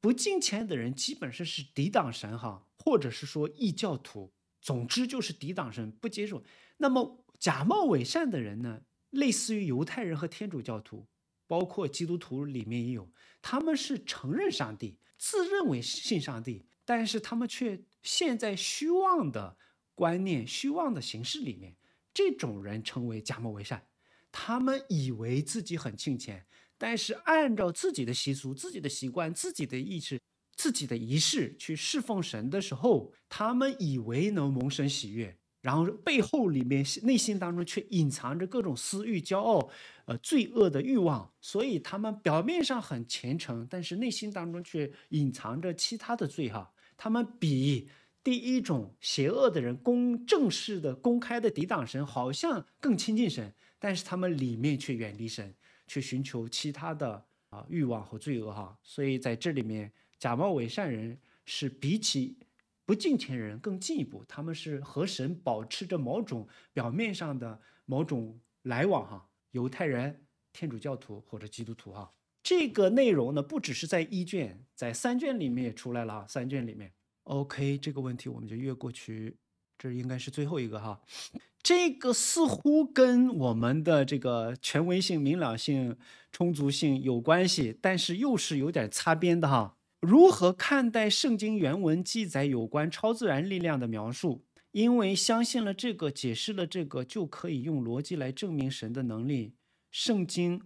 不敬虔的人基本上是抵挡神哈，或者是说异教徒，总之就是抵挡神，不接受。那么假冒伪善的人呢，类似于犹太人和天主教徒。包括基督徒里面也有，他们是承认上帝，自认为信上帝，但是他们却陷在虚妄的观念、虚妄的形式里面。这种人称为假冒为善，他们以为自己很敬虔，但是按照自己的习俗、自己的习惯、自己的意志、自己的仪式去侍奉神的时候，他们以为能蒙神喜悦。然后背后里面内心当中却隐藏着各种私欲、骄傲，呃，罪恶的欲望。所以他们表面上很虔诚，但是内心当中却隐藏着其他的罪哈。他们比第一种邪恶的人公正式的、公开的抵挡神，好像更亲近神，但是他们里面却远离神，去寻求其他的啊欲望和罪恶哈。所以在这里面，假冒伪善人是比起。不敬虔人更进一步，他们是和神保持着某种表面上的某种来往哈。犹太人、天主教徒或者基督徒哈，这个内容呢，不只是在一卷，在三卷里面也出来了三卷里面，OK，这个问题我们就越过去，这应该是最后一个哈。这个似乎跟我们的这个权威性、明朗性、充足性有关系，但是又是有点擦边的哈。如何看待圣经原文记载有关超自然力量的描述？因为相信了这个，解释了这个，就可以用逻辑来证明神的能力。圣经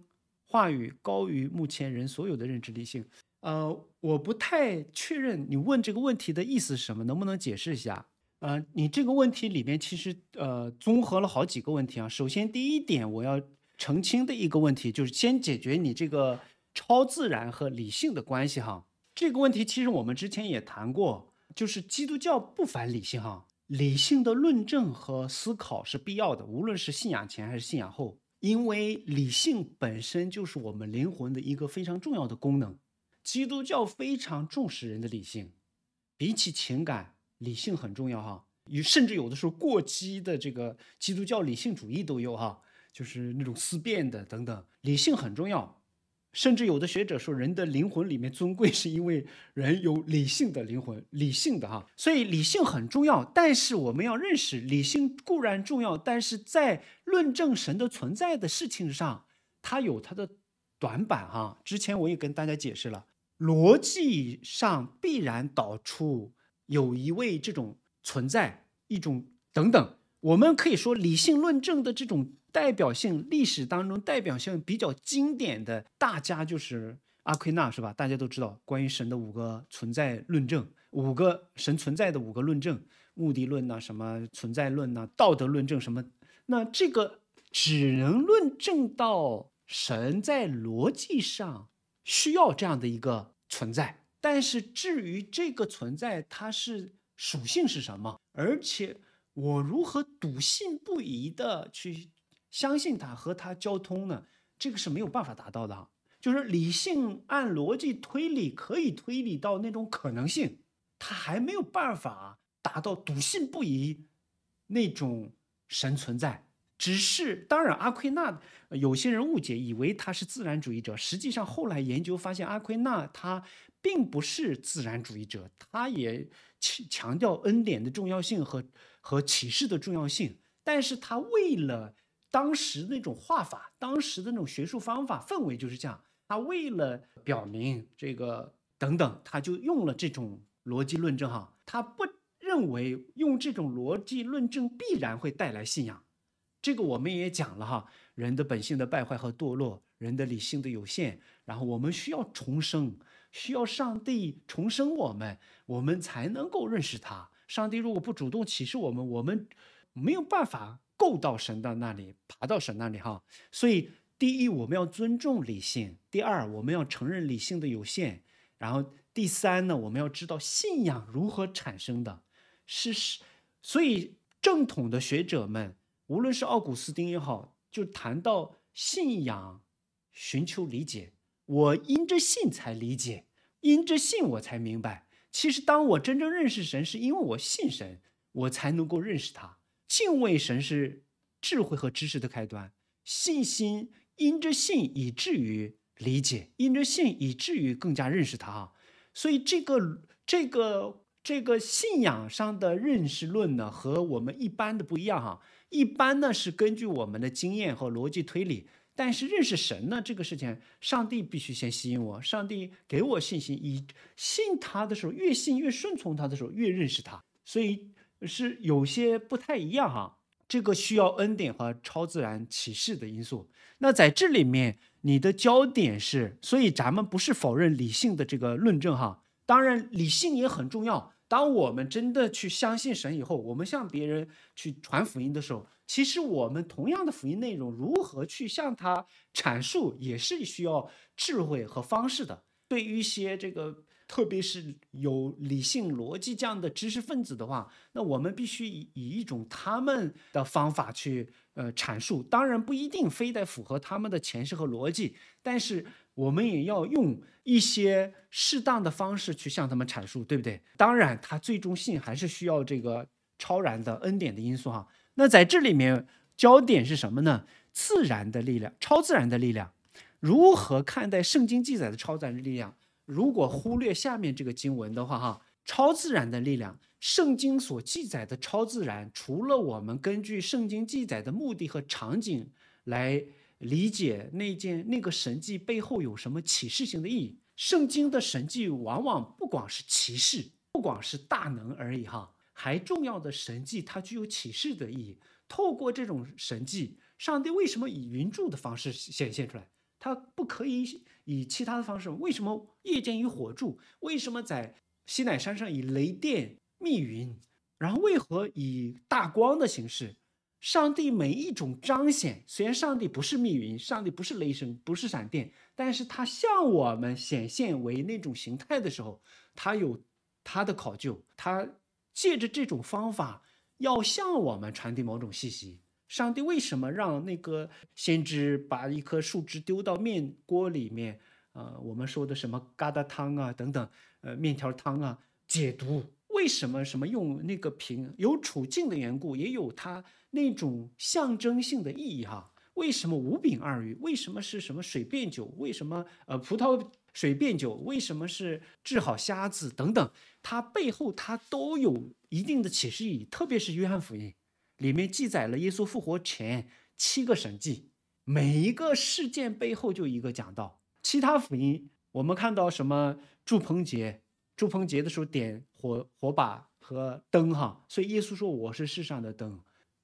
话语高于目前人所有的认知理性。呃，我不太确认你问这个问题的意思是什么，能不能解释一下？呃，你这个问题里面其实呃综合了好几个问题啊。首先，第一点我要澄清的一个问题，就是先解决你这个超自然和理性的关系哈。这个问题其实我们之前也谈过，就是基督教不反理性哈，理性的论证和思考是必要的，无论是信仰前还是信仰后，因为理性本身就是我们灵魂的一个非常重要的功能。基督教非常重视人的理性，比起情感，理性很重要哈。有甚至有的时候过激的这个基督教理性主义都有哈，就是那种思辨的等等，理性很重要。甚至有的学者说，人的灵魂里面尊贵是因为人有理性的灵魂，理性的哈，所以理性很重要。但是我们要认识，理性固然重要，但是在论证神的存在的事情上，它有它的短板哈。之前我也跟大家解释了，逻辑上必然导出有一位这种存在，一种等等。我们可以说，理性论证的这种。代表性历史当中，代表性比较经典的大家就是阿奎那，是吧？大家都知道关于神的五个存在论证，五个神存在的五个论证，目的论呐，什么存在论呐，道德论证什么，那这个只能论证到神在逻辑上需要这样的一个存在，但是至于这个存在它是属性是什么，而且我如何笃信不疑的去。相信他和他交通呢，这个是没有办法达到的。就是理性按逻辑推理可以推理到那种可能性，他还没有办法达到笃信不疑那种神存在。只是当然，阿奎那有些人误解以为他是自然主义者，实际上后来研究发现，阿奎那他并不是自然主义者，他也强强调恩典的重要性和和启示的重要性，但是他为了。当时那种画法，当时的那种学术方法氛围就是这样。他为了表明这个等等，他就用了这种逻辑论证哈。他不认为用这种逻辑论证必然会带来信仰。这个我们也讲了哈，人的本性的败坏和堕落，人的理性的有限，然后我们需要重生，需要上帝重生我们，我们才能够认识他。上帝如果不主动启示我们，我们没有办法。够到神的那里，爬到神那里哈。所以，第一，我们要尊重理性；第二，我们要承认理性的有限；然后，第三呢，我们要知道信仰如何产生的。是是，所以正统的学者们，无论是奥古斯丁也好，就谈到信仰，寻求理解。我因着信才理解，因着信我才明白。其实，当我真正认识神，是因为我信神，我才能够认识他。敬畏神是智慧和知识的开端，信心因着信以至于理解，因着信以至于更加认识他啊。所以这个这个这个信仰上的认识论呢，和我们一般的不一样啊。一般呢是根据我们的经验和逻辑推理，但是认识神呢这个事情，上帝必须先吸引我，上帝给我信心以信他的时候，越信越顺从他的时候，越认识他。所以。是有些不太一样哈，这个需要恩典和超自然启示的因素。那在这里面，你的焦点是，所以咱们不是否认理性的这个论证哈，当然理性也很重要。当我们真的去相信神以后，我们向别人去传福音的时候，其实我们同样的福音内容，如何去向他阐述，也是需要智慧和方式的。对于一些这个。特别是有理性、逻辑这样的知识分子的话，那我们必须以以一种他们的方法去呃阐述，当然不一定非得符合他们的前世和逻辑，但是我们也要用一些适当的方式去向他们阐述，对不对？当然，他最终信还是需要这个超然的恩典的因素哈。那在这里面，焦点是什么呢？自然的力量、超自然的力量，如何看待圣经记载的超自然力量？如果忽略下面这个经文的话，哈，超自然的力量，圣经所记载的超自然，除了我们根据圣经记载的目的和场景来理解那件那个神迹背后有什么启示性的意义，圣经的神迹往往不光是启示，不光是大能而已，哈，还重要的神迹它具有启示的意义。透过这种神迹，上帝为什么以云柱的方式显现出来？他不可以。以其他的方式，为什么夜间与火柱？为什么在西奈山上以雷电密云？然后为何以大光的形式？上帝每一种彰显，虽然上帝不是密云，上帝不是雷声，不是闪电，但是他向我们显现为那种形态的时候，他有他的考究，他借着这种方法要向我们传递某种信息。上帝为什么让那个先知把一棵树枝丢到面锅里面？呃，我们说的什么疙瘩汤啊，等等，呃，面条汤啊，解毒？为什么什么用那个瓶？有处境的缘故，也有它那种象征性的意义哈。为什么五饼二鱼？为什么是什么水变酒？为什么呃葡萄水变酒？为什么是治好瞎子等等？它背后它都有一定的启示意义，特别是约翰福音。里面记载了耶稣复活前七个神迹，每一个事件背后就一个讲道。其他福音，我们看到什么？祝棚节，祝棚节的时候点火火把和灯，哈。所以耶稣说我是世上的灯。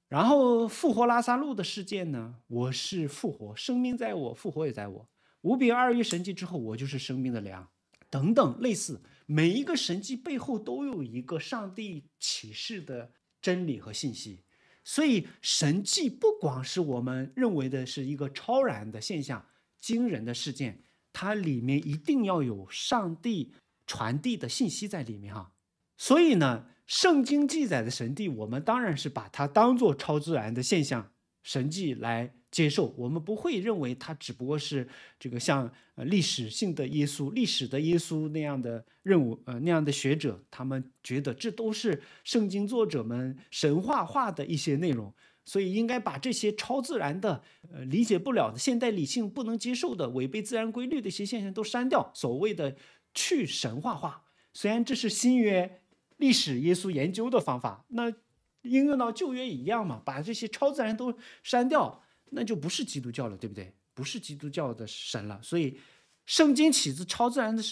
然后复活拉萨路的事件呢？我是复活，生命在我，复活也在我。五饼二鱼神迹之后，我就是生命的粮，等等类似。每一个神迹背后都有一个上帝启示的真理和信息。所以神迹不光是我们认为的是一个超然的现象、惊人的事件，它里面一定要有上帝传递的信息在里面哈。所以呢，圣经记载的神迹，我们当然是把它当做超自然的现象。神迹来接受，我们不会认为他只不过是这个像呃历史性的耶稣、历史的耶稣那样的任务，呃那样的学者，他们觉得这都是圣经作者们神话化的一些内容，所以应该把这些超自然的、呃理解不了的、现代理性不能接受的、违背自然规律的一些现象都删掉，所谓的去神话化。虽然这是新约历史耶稣研究的方法，那。应用到旧约一样嘛，把这些超自然都删掉，那就不是基督教了，对不对？不是基督教的神了。所以，圣经起自超自然的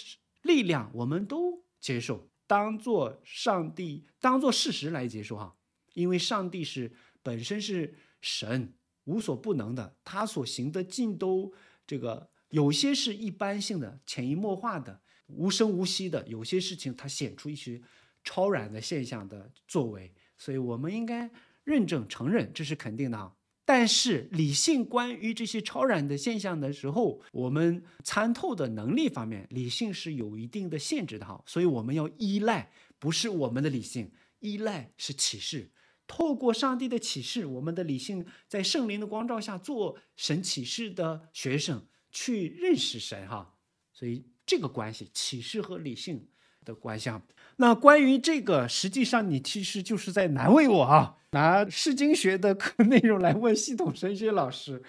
力量，我们都接受，当做上帝，当做事实来接受哈。因为上帝是本身是神，无所不能的，他所行的尽都这个有些是一般性的、潜移默化的、无声无息的，有些事情他显出一些超然的现象的作为。所以，我们应该认证承认，这是肯定的。但是，理性关于这些超然的现象的时候，我们参透的能力方面，理性是有一定的限制的哈。所以，我们要依赖，不是我们的理性，依赖是启示，透过上帝的启示，我们的理性在圣灵的光照下，做神启示的学生去认识神哈。所以，这个关系，启示和理性。的观象。那关于这个，实际上你其实就是在难为我啊，拿诗经学的课内容来问系统神学老师，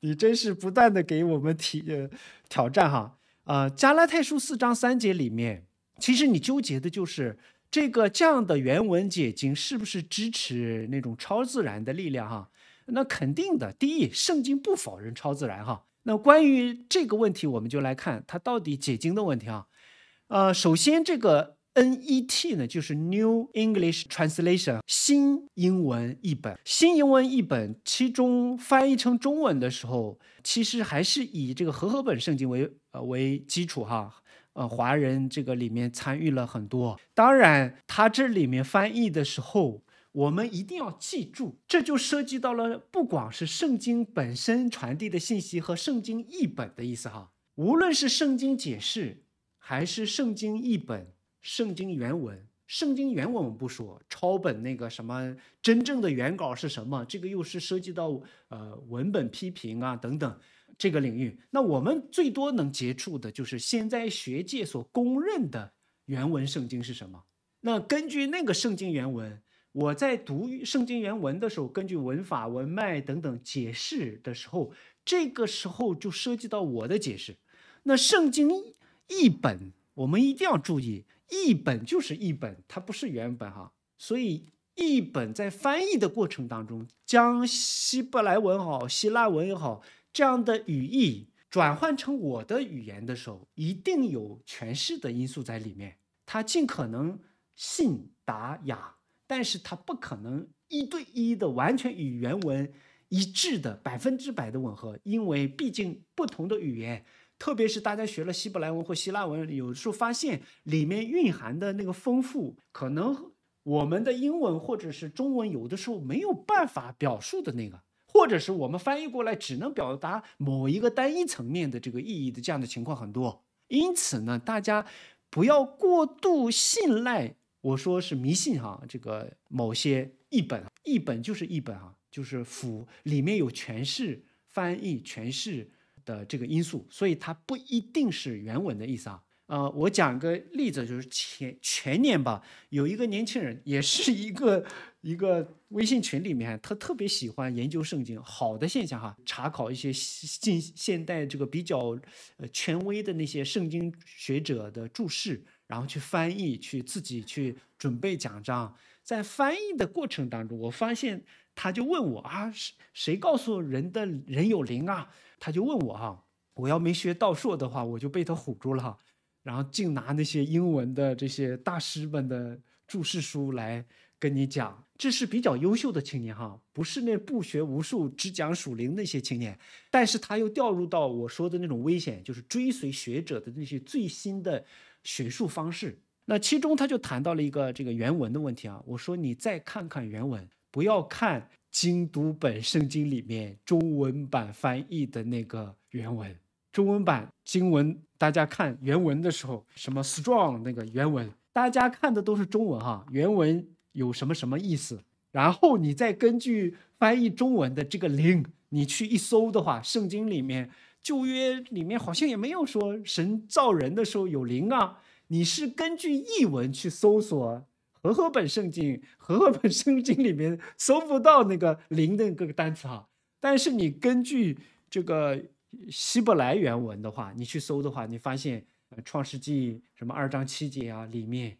你真是不断的给我们提挑战哈啊。加拉太书四章三节里面，其实你纠结的就是这个这样的原文解经是不是支持那种超自然的力量哈？那肯定的，第一，圣经不否认超自然哈。那关于这个问题，我们就来看它到底解经的问题啊。呃，首先，这个 N E T 呢，就是 New English Translation 新英文译本。新英文译本，其中翻译成中文的时候，其实还是以这个和合本圣经为呃为基础哈。呃，华人这个里面参与了很多。当然，它这里面翻译的时候，我们一定要记住，这就涉及到了，不光是圣经本身传递的信息和圣经译本的意思哈，无论是圣经解释。还是圣经译本、圣经原文、圣经原，文我们不说抄本那个什么，真正的原稿是什么？这个又是涉及到呃文本批评啊等等这个领域。那我们最多能接触的就是现在学界所公认的原文圣经是什么？那根据那个圣经原文，我在读圣经原文的时候，根据文法、文脉等等解释的时候，这个时候就涉及到我的解释。那圣经。译本，我们一定要注意，译本就是译本，它不是原本哈。所以，译本在翻译的过程当中，将希伯来文也好、希腊文也好，这样的语义转换成我的语言的时候，一定有诠释的因素在里面。它尽可能信达雅，但是它不可能一对一的完全与原文一致的百分之百的吻合，因为毕竟不同的语言。特别是大家学了希伯来文或希腊文，有的时候发现里面蕴含的那个丰富，可能我们的英文或者是中文有的时候没有办法表述的那个，或者是我们翻译过来只能表达某一个单一层面的这个意义的这样的情况很多。因此呢，大家不要过度信赖我说是迷信哈，这个某些译本，译本就是译本啊，就是辅里面有诠释翻译诠释。的这个因素，所以它不一定是原文的意思啊。呃，我讲个例子，就是前前年吧，有一个年轻人，也是一个 一个微信群里面，他特别喜欢研究圣经，好的现象哈，查考一些近现代这个比较呃权威的那些圣经学者的注释，然后去翻译，去自己去准备讲章。在翻译的过程当中，我发现他就问我啊，谁谁告诉人的人有灵啊？他就问我哈，我要没学道术的话，我就被他唬住了哈。然后净拿那些英文的这些大师们的注释书来跟你讲，这是比较优秀的青年哈，不是那不学无术只讲属灵那些青年。但是他又掉入到我说的那种危险，就是追随学者的那些最新的学术方式。那其中他就谈到了一个这个原文的问题啊，我说你再看看原文，不要看。精读本圣经里面中文版翻译的那个原文，中文版经文，大家看原文的时候，什么 Strong 那个原文，大家看的都是中文哈，原文有什么什么意思？然后你再根据翻译中文的这个灵，你去一搜的话，圣经里面旧约里面好像也没有说神造人的时候有灵啊，你是根据译文去搜索。和合本圣经，和合本圣经里面搜不到那个灵的各个单词哈。但是你根据这个希伯来原文的话，你去搜的话，你发现创世纪什么二章七节啊里面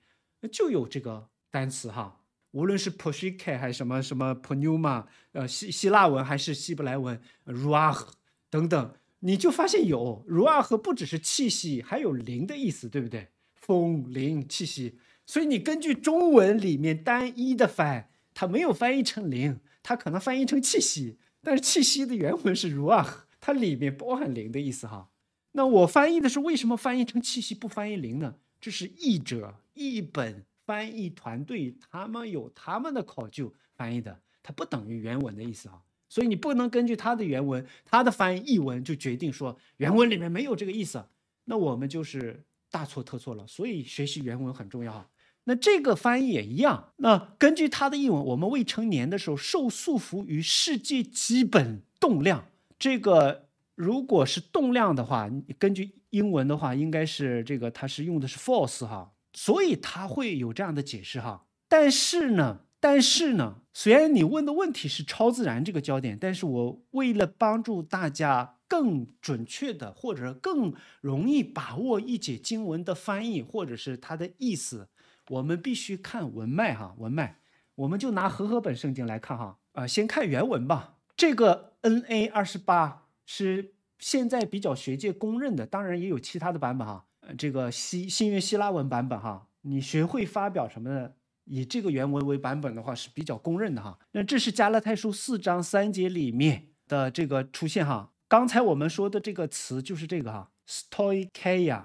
就有这个单词哈。无论是 p i k 凯还是什么什么 pneuma，呃希希腊文还是希伯来文，如阿赫等等，你就发现有如阿和不只是气息，还有灵的意思，对不对？风灵气息。所以你根据中文里面单一的翻，它没有翻译成零，它可能翻译成气息，但是气息的原文是如啊，它里面包含零的意思哈。那我翻译的是为什么翻译成气息不翻译零呢？这是译者译本翻译团队他们有他们的考究翻译的，它不等于原文的意思啊。所以你不能根据它的原文，它的翻译译文就决定说原文里面没有这个意思，那我们就是大错特错了。所以学习原文很重要那这个翻译也一样。那根据他的译文，我们未成年的时候受束缚于世界基本动量。这个如果是动量的话，根据英文的话，应该是这个他是用的是 force 哈，所以他会有这样的解释哈。但是呢，但是呢，虽然你问的问题是超自然这个焦点，但是我为了帮助大家更准确的或者更容易把握一解经文的翻译或者是它的意思。我们必须看文脉哈，文脉，我们就拿和合本圣经来看哈，呃，先看原文吧。这个 NA 二十八是现在比较学界公认的，当然也有其他的版本哈。这个希新约希拉文版本哈，你学会发表什么的，以这个原文为版本的话是比较公认的哈。那这是加拉太书四章三节里面的这个出现哈。刚才我们说的这个词就是这个哈，stoaia。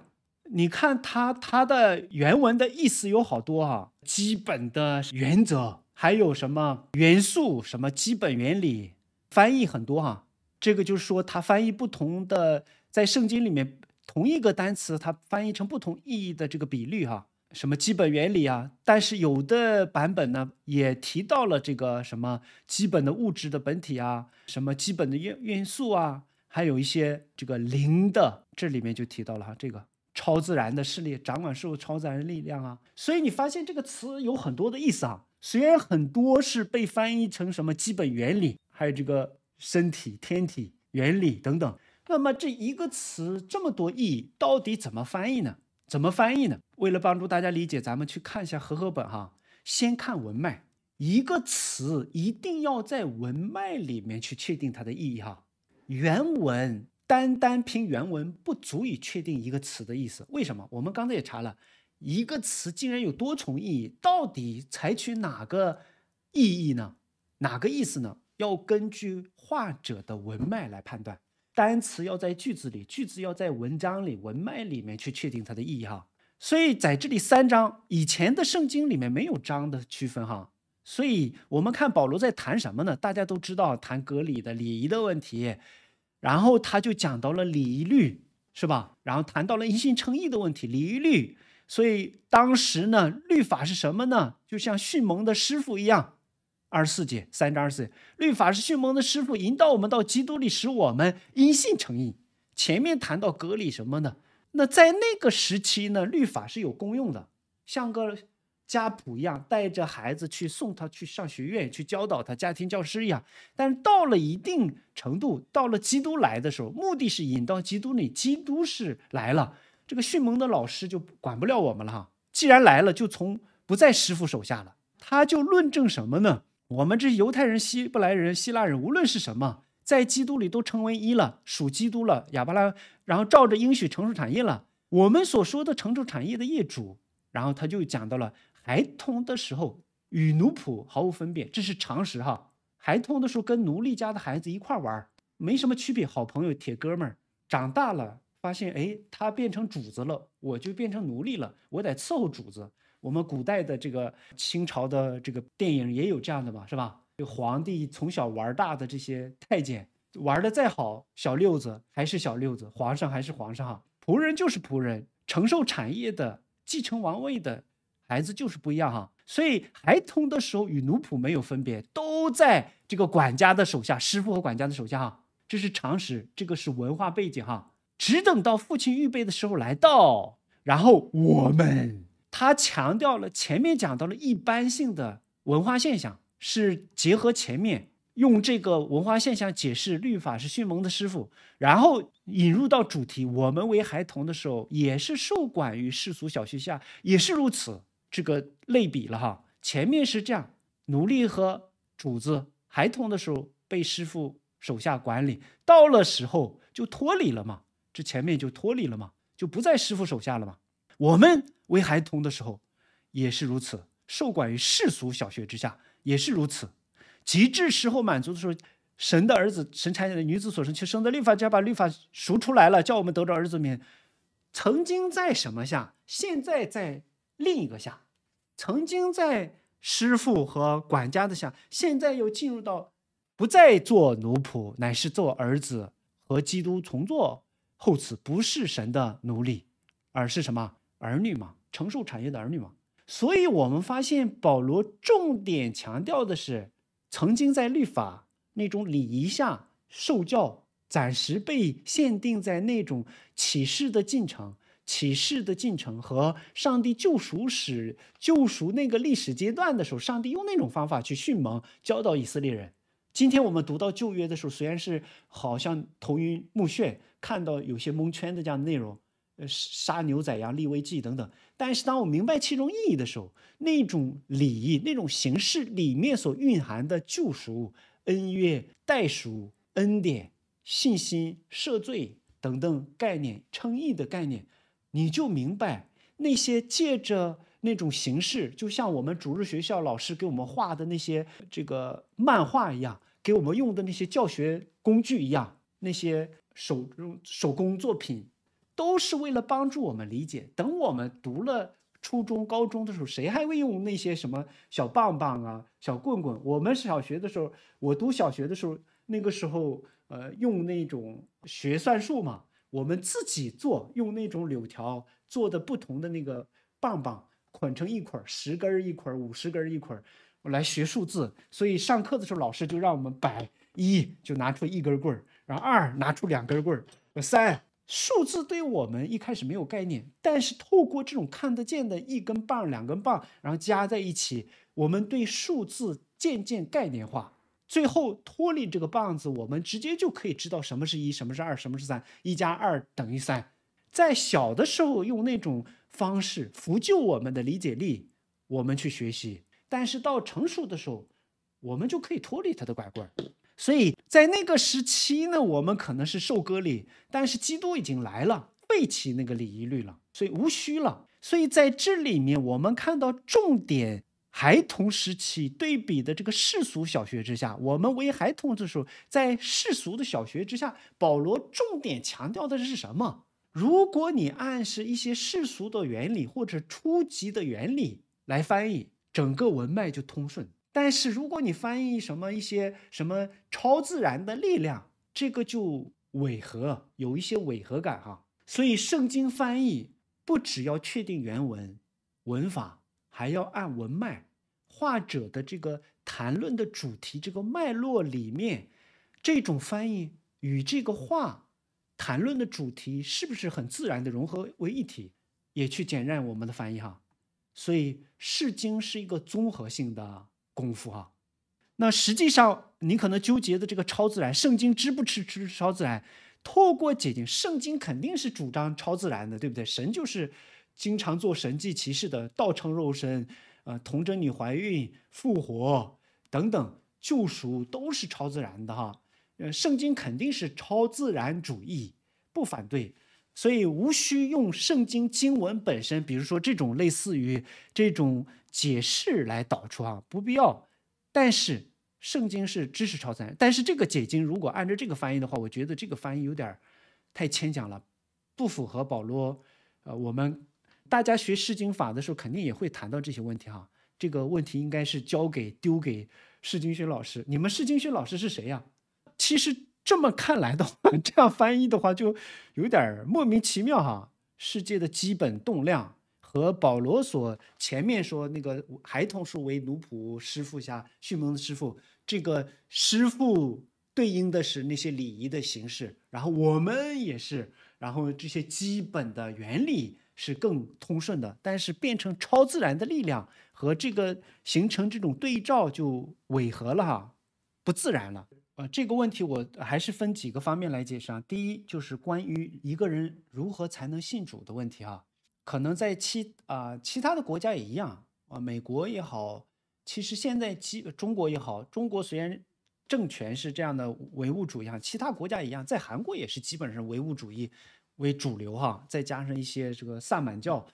你看它，它的原文的意思有好多啊，基本的原则，还有什么元素，什么基本原理，翻译很多哈。这个就是说，它翻译不同的，在圣经里面同一个单词，它翻译成不同意义的这个比率哈。什么基本原理啊？但是有的版本呢，也提到了这个什么基本的物质的本体啊，什么基本的元元素啊，还有一些这个灵的，这里面就提到了哈这个。超自然的势力，掌管事物超自然的力量啊！所以你发现这个词有很多的意思啊，虽然很多是被翻译成什么基本原理，还有这个身体、天体原理等等。那么这一个词这么多意义，到底怎么翻译呢？怎么翻译呢？为了帮助大家理解，咱们去看一下和合本哈。先看文脉，一个词一定要在文脉里面去确定它的意义哈。原文。单单凭原文不足以确定一个词的意思，为什么？我们刚才也查了，一个词竟然有多重意义，到底采取哪个意义呢？哪个意思呢？要根据画者的文脉来判断。单词要在句子里，句子要在文章里，文脉里面去确定它的意义哈。所以在这里三章以前的圣经里面没有章的区分哈。所以我们看保罗在谈什么呢？大家都知道，谈格里的礼仪的问题。然后他就讲到了礼仪律，是吧？然后谈到了一信称义的问题，礼仪律。所以当时呢，律法是什么呢？就像迅猛的师傅一样，二十四节三章二十四节，律法是迅猛的师傅，引导我们到基督里，使我们因信称义。前面谈到格里什么呢？那在那个时期呢，律法是有功用的，像个。家谱一样带着孩子去送他去上学院去教导他家庭教师一样，但到了一定程度，到了基督来的时候，目的是引到基督里。基督是来了，这个迅猛的老师就管不了我们了。既然来了，就从不在师傅手下了。他就论证什么呢？我们这些犹太人、希伯来人、希腊人，无论是什么，在基督里都成为一了，属基督了，哑巴了。然后照着应许成熟产业了。我们所说的承受产业的业主，然后他就讲到了。孩童的时候与奴仆毫无分别，这是常识哈。孩童的时候跟奴隶家的孩子一块玩儿，没什么区别，好朋友、铁哥们儿。长大了发现，哎，他变成主子了，我就变成奴隶了，我得伺候主子。我们古代的这个清朝的这个电影也有这样的吧，是吧？皇帝从小玩大的这些太监，玩的再好，小六子还是小六子，皇上还是皇上哈。仆人就是仆人，承受产业的，继承王位的。孩子就是不一样哈，所以孩童的时候与奴仆没有分别，都在这个管家的手下，师傅和管家的手下哈，这是常识，这个是文化背景哈。只等到父亲预备的时候来到，然后我们他强调了前面讲到了一般性的文化现象，是结合前面用这个文化现象解释律法是迅猛的师傅，然后引入到主题，我们为孩童的时候也是受管于世俗小学下，也是如此。这个类比了哈，前面是这样，奴隶和主子孩童的时候被师傅手下管理，到了时候就脱离了嘛，这前面就脱离了嘛，就不在师傅手下了嘛。我们为孩童的时候也是如此，受管于世俗小学之下也是如此，极致时候满足的时候，神的儿子神差遣的女子所生，其生的律法家要把律法赎出来了，叫我们得着儿子面。曾经在什么下，现在在。另一个下，曾经在师傅和管家的下，现在又进入到不再做奴仆，乃是做儿子和基督从做后此不是神的奴隶，而是什么儿女嘛，承受产业的儿女嘛。所以，我们发现保罗重点强调的是，曾经在律法那种礼仪下受教，暂时被限定在那种启示的进程。启示的进程和上帝救赎史救赎那个历史阶段的时候，上帝用那种方法去迅猛教导以色列人。今天我们读到旧约的时候，虽然是好像头晕目眩，看到有些蒙圈的这样的内容，呃，杀牛仔羊立威记等等，但是当我明白其中意义的时候，那种礼仪、那种形式里面所蕴含的救赎、恩怨、代赎、恩典、信心、赦罪等等概念、称意的概念。你就明白那些借着那种形式，就像我们主日学校老师给我们画的那些这个漫画一样，给我们用的那些教学工具一样，那些手手工作品，都是为了帮助我们理解。等我们读了初中、高中的时候，谁还会用那些什么小棒棒啊、小棍棍？我们小学的时候，我读小学的时候，那个时候，呃，用那种学算术嘛。我们自己做，用那种柳条做的不同的那个棒棒，捆成一捆儿，十根儿一捆儿，五十根儿一捆儿，来学数字。所以上课的时候，老师就让我们摆一，就拿出一根棍儿，然后二拿出两根棍儿，三数字对我们一开始没有概念，但是透过这种看得见的一根棒、两根棒，然后加在一起，我们对数字渐渐概念化。最后脱离这个棒子，我们直接就可以知道什么是一，什么是二，什么是三，一加二等于三。在小的时候用那种方式服救我们的理解力，我们去学习。但是到成熟的时候，我们就可以脱离他的拐棍。所以，在那个时期呢，我们可能是受割礼，但是基督已经来了，背起那个礼仪律了，所以无需了。所以在这里面，我们看到重点。孩童时期对比的这个世俗小学之下，我们为孩童的时候，在世俗的小学之下，保罗重点强调的是什么？如果你暗示一些世俗的原理或者初级的原理来翻译，整个文脉就通顺。但是如果你翻译什么一些什么超自然的力量，这个就违和，有一些违和感哈。所以圣经翻译不只要确定原文文法。还要按文脉，画者的这个谈论的主题，这个脉络里面，这种翻译与这个话谈论的主题是不是很自然的融合为一体，也去检验我们的翻译哈。所以诗经是一个综合性的功夫哈。那实际上你可能纠结的这个超自然，圣经知不支持超自然？透过解经，圣经肯定是主张超自然的，对不对？神就是。经常做神迹奇事的道成肉身，呃，童贞女怀孕、复活等等救赎都是超自然的哈，呃，圣经肯定是超自然主义，不反对，所以无需用圣经经文本身，比如说这种类似于这种解释来导出啊，不必要。但是圣经是知识超自然，但是这个解经如果按照这个翻译的话，我觉得这个翻译有点太牵强了，不符合保罗，呃，我们。大家学释经法的时候，肯定也会谈到这些问题哈。这个问题应该是交给丢给释经学老师。你们释经学老师是谁呀？其实这么看来的话，这样翻译的话就有点莫名其妙哈。世界的基本动量和保罗所前面说那个孩童是为奴仆，师傅下迅猛的师傅，这个师傅对应的是那些礼仪的形式，然后我们也是，然后这些基本的原理。是更通顺的，但是变成超自然的力量和这个形成这种对照就违和了哈，不自然了。呃，这个问题我还是分几个方面来解释啊。第一就是关于一个人如何才能信主的问题啊，可能在其啊其他的国家也一样啊，美国也好，其实现在基中国也好，中国虽然政权是这样的唯物主义，其他国家一样，在韩国也是基本上唯物主义。为主流哈，再加上一些这个萨满教、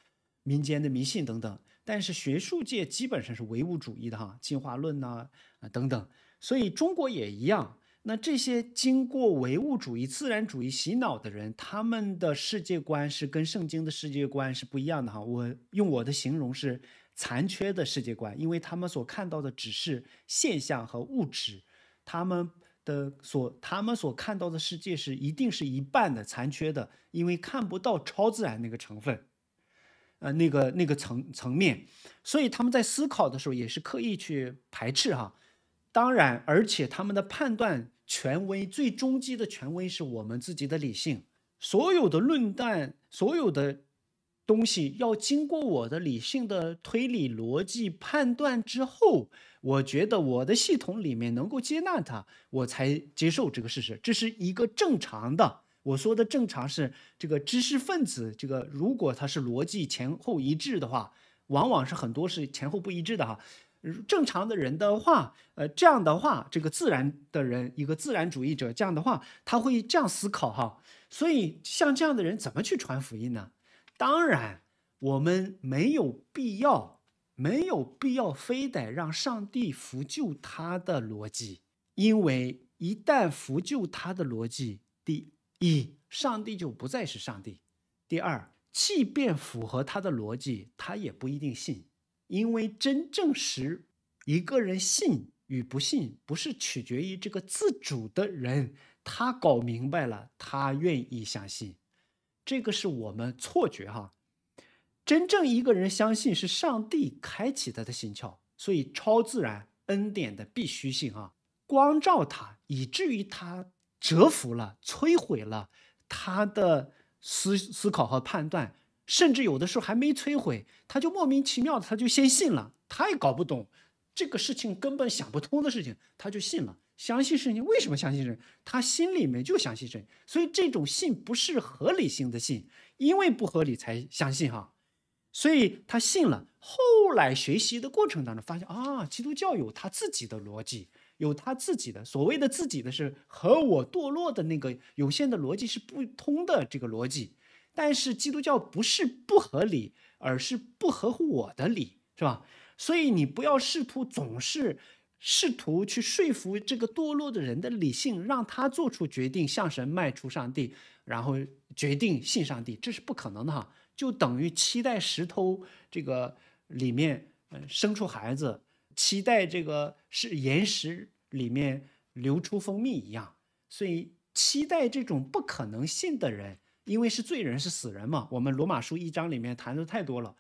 民间的迷信等等，但是学术界基本上是唯物主义的哈，进化论呐啊等等，所以中国也一样。那这些经过唯物主义、自然主义洗脑的人，他们的世界观是跟圣经的世界观是不一样的哈。我用我的形容是残缺的世界观，因为他们所看到的只是现象和物质，他们。的所，他们所看到的世界是一定是一半的残缺的，因为看不到超自然那个成分，呃，那个那个层层面，所以他们在思考的时候也是刻意去排斥哈。当然，而且他们的判断权威，最终极的权威是我们自己的理性，所有的论断，所有的。东西要经过我的理性的推理、逻辑判断之后，我觉得我的系统里面能够接纳它，我才接受这个事实。这是一个正常的，我说的正常是这个知识分子，这个如果他是逻辑前后一致的话，往往是很多是前后不一致的哈。正常的人的话，呃，这样的话，这个自然的人，一个自然主义者，这样的话，他会这样思考哈。所以像这样的人怎么去传福音呢？当然，我们没有必要，没有必要非得让上帝扶救他的逻辑，因为一旦扶救他的逻辑，第一，上帝就不再是上帝；第二，即便符合他的逻辑，他也不一定信，因为真正使一个人信与不信，不是取决于这个自主的人，他搞明白了，他愿意相信。这个是我们错觉哈，真正一个人相信是上帝开启他的心窍，所以超自然恩典的必须性啊，光照他，以至于他折服了，摧毁了他的思思考和判断，甚至有的时候还没摧毁，他就莫名其妙的他就先信了，他也搞不懂这个事情根本想不通的事情，他就信了。相信神，为什么相信神？他心里面就相信神，所以这种信不是合理性的信，因为不合理才相信哈。所以他信了，后来学习的过程当中发现啊，基督教有他自己的逻辑，有他自己的所谓的自己的是和我堕落的那个有限的逻辑是不通的这个逻辑。但是基督教不是不合理，而是不合乎我的理，是吧？所以你不要试图总是。试图去说服这个堕落的人的理性，让他做出决定向神迈出上帝，然后决定信上帝，这是不可能的，哈。就等于期待石头这个里面嗯，生出孩子，期待这个是岩石里面流出蜂蜜一样。所以期待这种不可能性的人，因为是罪人是死人嘛，我们罗马书一章里面谈的太多了，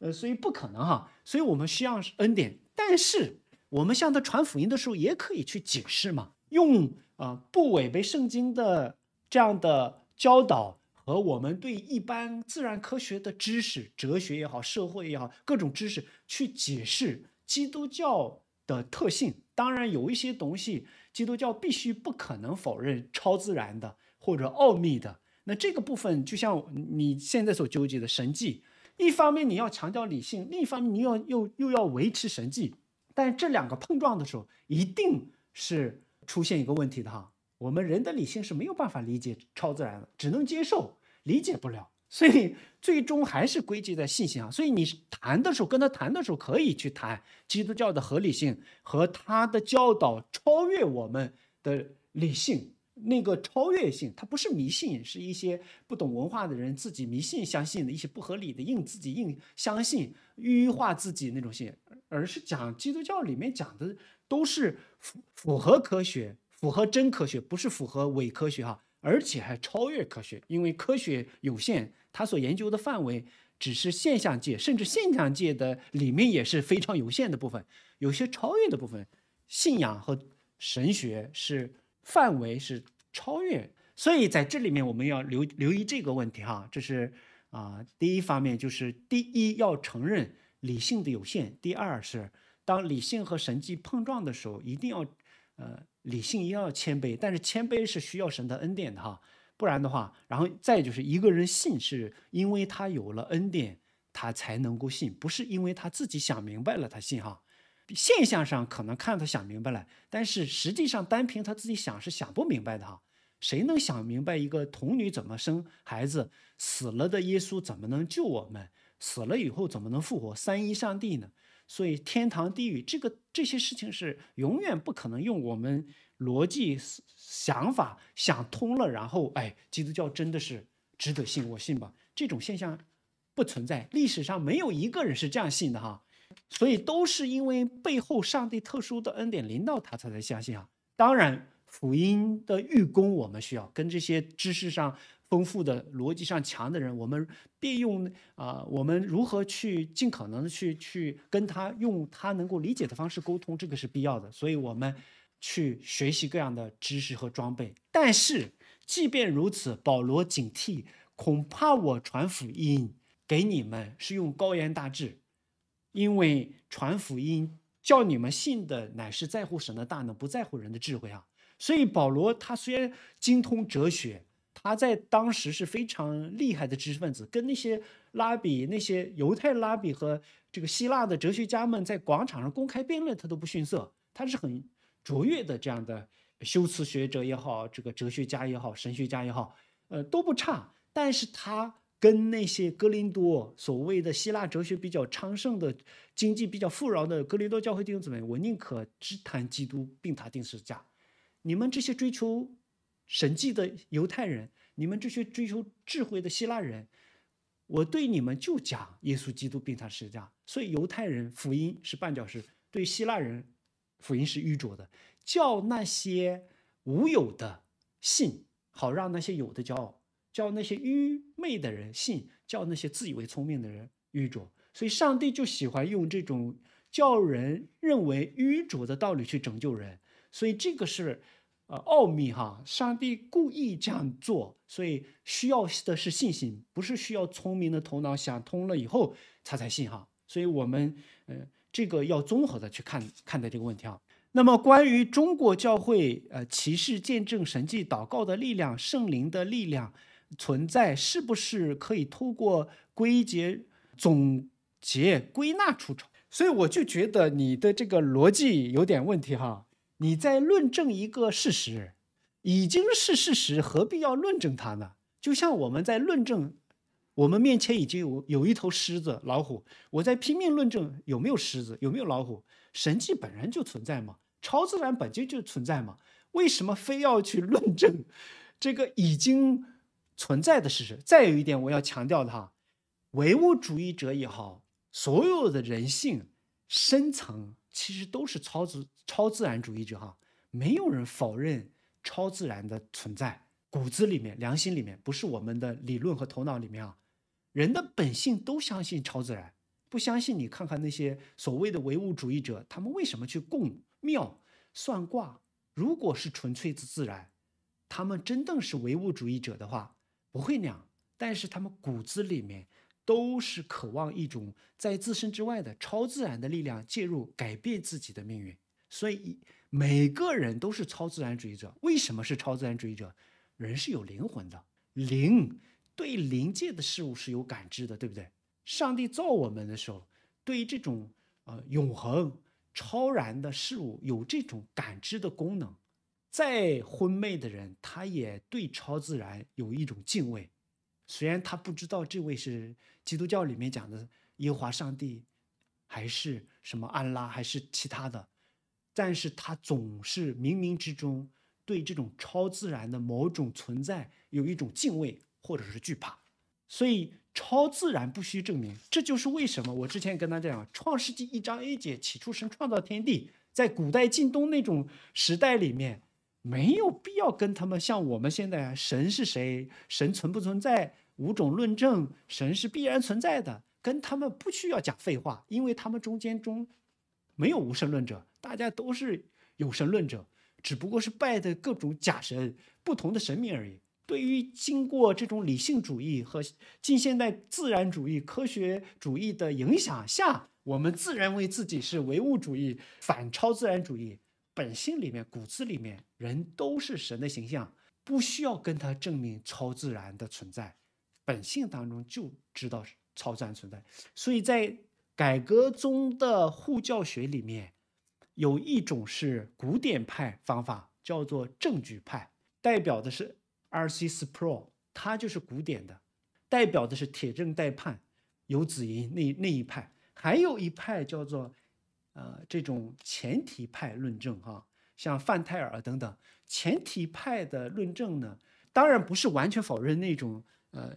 呃，所以不可能哈。所以我们需要恩典，但是。我们向他传福音的时候，也可以去解释嘛，用呃不违背圣经的这样的教导，和我们对一般自然科学的知识、哲学也好、社会也好、各种知识去解释基督教的特性。当然，有一些东西，基督教必须不可能否认超自然的或者奥秘的。那这个部分，就像你现在所纠结的神迹，一方面你要强调理性，另一方面你要又又要维持神迹。但这两个碰撞的时候，一定是出现一个问题的哈。我们人的理性是没有办法理解超自然的，只能接受，理解不了。所以最终还是归结在信心啊。所以你谈的时候，跟他谈的时候，可以去谈基督教的合理性和他的教导超越我们的理性那个超越性。它不是迷信，是一些不懂文化的人自己迷信相信的一些不合理的硬自己硬相信、淤化自己那种信。而是讲基督教里面讲的都是符符合科学，符合真科学，不是符合伪科学哈，而且还超越科学，因为科学有限，它所研究的范围只是现象界，甚至现象界的里面也是非常有限的部分，有些超越的部分，信仰和神学是范围是超越，所以在这里面我们要留留意这个问题哈，这是啊第一方面就是第一要承认。理性的有限。第二是，当理性和神迹碰撞的时候，一定要，呃，理性一定要谦卑。但是谦卑是需要神的恩典的哈，不然的话，然后再就是一个人信是因为他有了恩典，他才能够信，不是因为他自己想明白了他信哈。现象上可能看他想明白了，但是实际上单凭他自己想是想不明白的哈。谁能想明白一个童女怎么生孩子，死了的耶稣怎么能救我们？死了以后怎么能复活？三一上帝呢？所以天堂、地狱这个这些事情是永远不可能用我们逻辑想法想通了。然后，哎，基督教真的是值得信，我信吧。这种现象不存在，历史上没有一个人是这样信的哈。所以都是因为背后上帝特殊的恩典临到他，他才相信啊。当然，福音的预工我们需要跟这些知识上。丰富的逻辑上强的人，我们必用啊，我们如何去尽可能的去去跟他用他能够理解的方式沟通，这个是必要的。所以，我们去学习各样的知识和装备。但是，即便如此，保罗警惕，恐怕我传福音给你们是用高言大志，因为传福音叫你们信的，乃是在乎神的大能，不在乎人的智慧啊。所以，保罗他虽然精通哲学。他在当时是非常厉害的知识分子，跟那些拉比、那些犹太拉比和这个希腊的哲学家们在广场上公开辩论，他都不逊色。他是很卓越的这样的修辞学者也好，这个哲学家也好，神学家也好，呃都不差。但是他跟那些哥林多，所谓的希腊哲学比较昌盛的、经济比较富饶的哥林多教会弟兄姊妹，我宁可只谈基督，并谈定实价。你们这些追求。神迹的犹太人，你们这些追求智慧的希腊人，我对你们就讲耶稣基督，并他施加，所以犹太人福音是绊脚石，对希腊人福音是愚拙的。叫那些无有的信，好让那些有的骄傲；叫那些愚昧的人信；叫那些自以为聪明的人愚拙。所以上帝就喜欢用这种叫人认为愚拙的道理去拯救人。所以这个是。呃，奥秘哈，上帝故意这样做，所以需要的是信心，不是需要聪明的头脑想通了以后才才信哈。所以我们，嗯，这个要综合的去看看待这个问题啊。那么关于中国教会，呃，骑士见证、神迹、祷告的力量、圣灵的力量存在，是不是可以通过归结、总结、归纳出头？所以我就觉得你的这个逻辑有点问题哈。你在论证一个事实，已经是事实，何必要论证它呢？就像我们在论证，我们面前已经有有一头狮子、老虎，我在拼命论证有没有狮子，有没有老虎。神迹本身就存在嘛，超自然本身就存在嘛，为什么非要去论证这个已经存在的事实？再有一点，我要强调它，唯物主义者也好，所有的人性深层。其实都是超自超自然主义者哈，没有人否认超自然的存在。骨子里面、良心里面，不是我们的理论和头脑里面啊，人的本性都相信超自然，不相信你看看那些所谓的唯物主义者，他们为什么去供庙、算卦？如果是纯粹自自然，他们真正是唯物主义者的话，不会那样。但是他们骨子里面。都是渴望一种在自身之外的超自然的力量介入改变自己的命运，所以每个人都是超自然主义者。为什么是超自然主义者？人是有灵魂的，灵对灵界的事物是有感知的，对不对？上帝造我们的时候，对于这种呃永恒超然的事物有这种感知的功能。再昏昧的人，他也对超自然有一种敬畏，虽然他不知道这位是。基督教里面讲的耶和华上帝，还是什么安拉，还是其他的，但是他总是冥冥之中对这种超自然的某种存在有一种敬畏或者是惧怕，所以超自然不需证明。这就是为什么我之前跟他讲《创世纪》一章 A 节，起初神创造天地，在古代近东那种时代里面，没有必要跟他们像我们现在，神是谁，神存不存在。五种论证，神是必然存在的，跟他们不需要讲废话，因为他们中间中没有无神论者，大家都是有神论者，只不过是拜的各种假神、不同的神明而已。对于经过这种理性主义和近现代自然主义、科学主义的影响下，我们自认为自己是唯物主义、反超自然主义，本性里面、骨子里面，人都是神的形象，不需要跟他证明超自然的存在。本性当中就知道超自然存在，所以在改革中的互教学里面，有一种是古典派方法，叫做证据派，代表的是 R. C. Spro，他就是古典的，代表的是铁证代判，游子吟那那一派，还有一派叫做，呃，这种前提派论证哈，像范泰尔等等，前提派的论证呢，当然不是完全否认那种呃。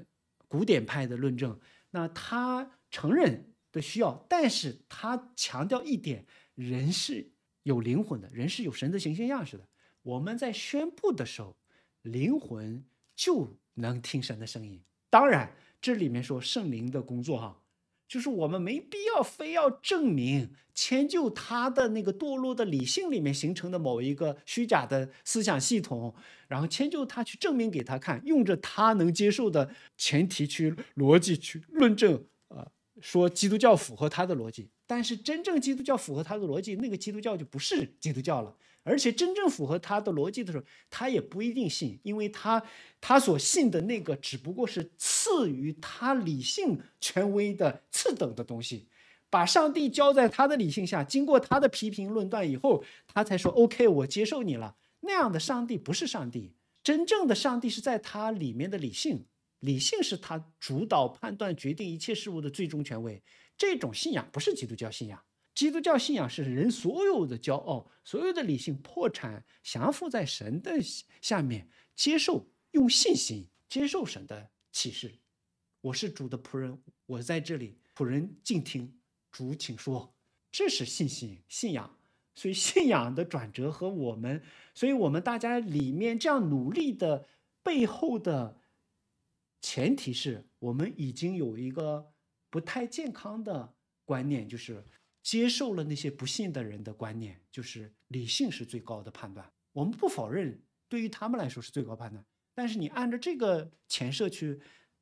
古典派的论证，那他承认的需要，但是他强调一点，人是有灵魂的，人是有神的形象样式。的，我们在宣布的时候，灵魂就能听神的声音。当然，这里面说圣灵的工作，哈。就是我们没必要非要证明迁就他的那个堕落的理性里面形成的某一个虚假的思想系统，然后迁就他去证明给他看，用着他能接受的前提去逻辑去论证，呃，说基督教符合他的逻辑。但是真正基督教符合他的逻辑，那个基督教就不是基督教了。而且真正符合他的逻辑的时候，他也不一定信，因为他他所信的那个只不过是次于他理性权威的次等的东西。把上帝交在他的理性下，经过他的批评论断以后，他才说 OK，我接受你了。那样的上帝不是上帝，真正的上帝是在他里面的理性，理性是他主导判断决定一切事物的最终权威。这种信仰不是基督教信仰。基督教信仰是人所有的骄傲、所有的理性破产，降服在神的下面，接受用信心接受神的启示。我是主的仆人，我在这里，仆人静听主，请说。这是信心信仰，所以信仰的转折和我们，所以我们大家里面这样努力的背后的前提是我们已经有一个不太健康的观念，就是。接受了那些不信的人的观念，就是理性是最高的判断。我们不否认，对于他们来说是最高判断。但是你按照这个前设去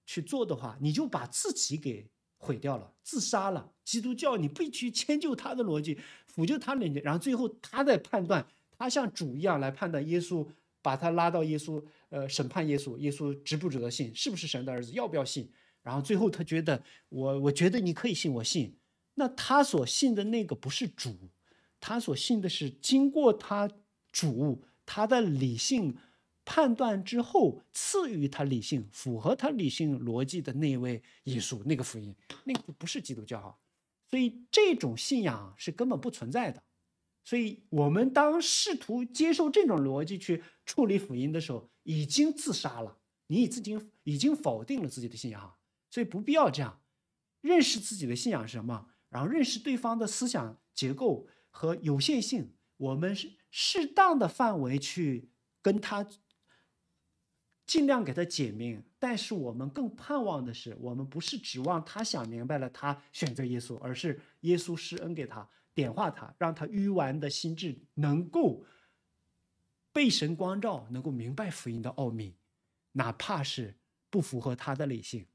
去做的话，你就把自己给毁掉了，自杀了。基督教你必须迁就他的逻辑，辅救他的逻辑，然后最后他在判断，他像主一样来判断耶稣，把他拉到耶稣，呃，审判耶稣，耶稣值不值得信，是不是神的儿子，要不要信？然后最后他觉得，我我觉得你可以信，我信。那他所信的那个不是主，他所信的是经过他主他的理性判断之后赐予他理性符合他理性逻辑的那位耶稣那个福音那个不是基督教啊，所以这种信仰是根本不存在的，所以我们当试图接受这种逻辑去处理福音的时候已经自杀了，你已经已经否定了自己的信仰所以不必要这样，认识自己的信仰是什么。然后认识对方的思想结构和有限性，我们是适当的范围去跟他尽量给他解明。但是我们更盼望的是，我们不是指望他想明白了他选择耶稣，而是耶稣施恩给他，点化他，让他愚顽的心智能够被神光照，能够明白福音的奥秘，哪怕是不符合他的理性。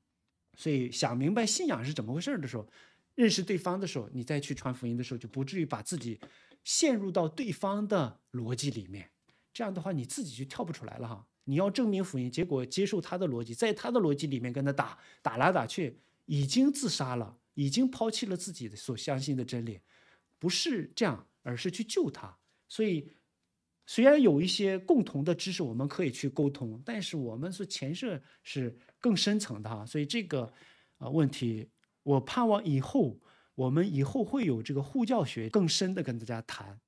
所以想明白信仰是怎么回事的时候。认识对方的时候，你再去传福音的时候，就不至于把自己陷入到对方的逻辑里面。这样的话，你自己就跳不出来了哈。你要证明福音，结果接受他的逻辑，在他的逻辑里面跟他打打来打去，已经自杀了，已经抛弃了自己的所相信的真理。不是这样，而是去救他。所以，虽然有一些共同的知识，我们可以去沟通，但是我们是前设是更深层的哈。所以这个啊问题。我盼望以后，我们以后会有这个互教学，更深的跟大家谈。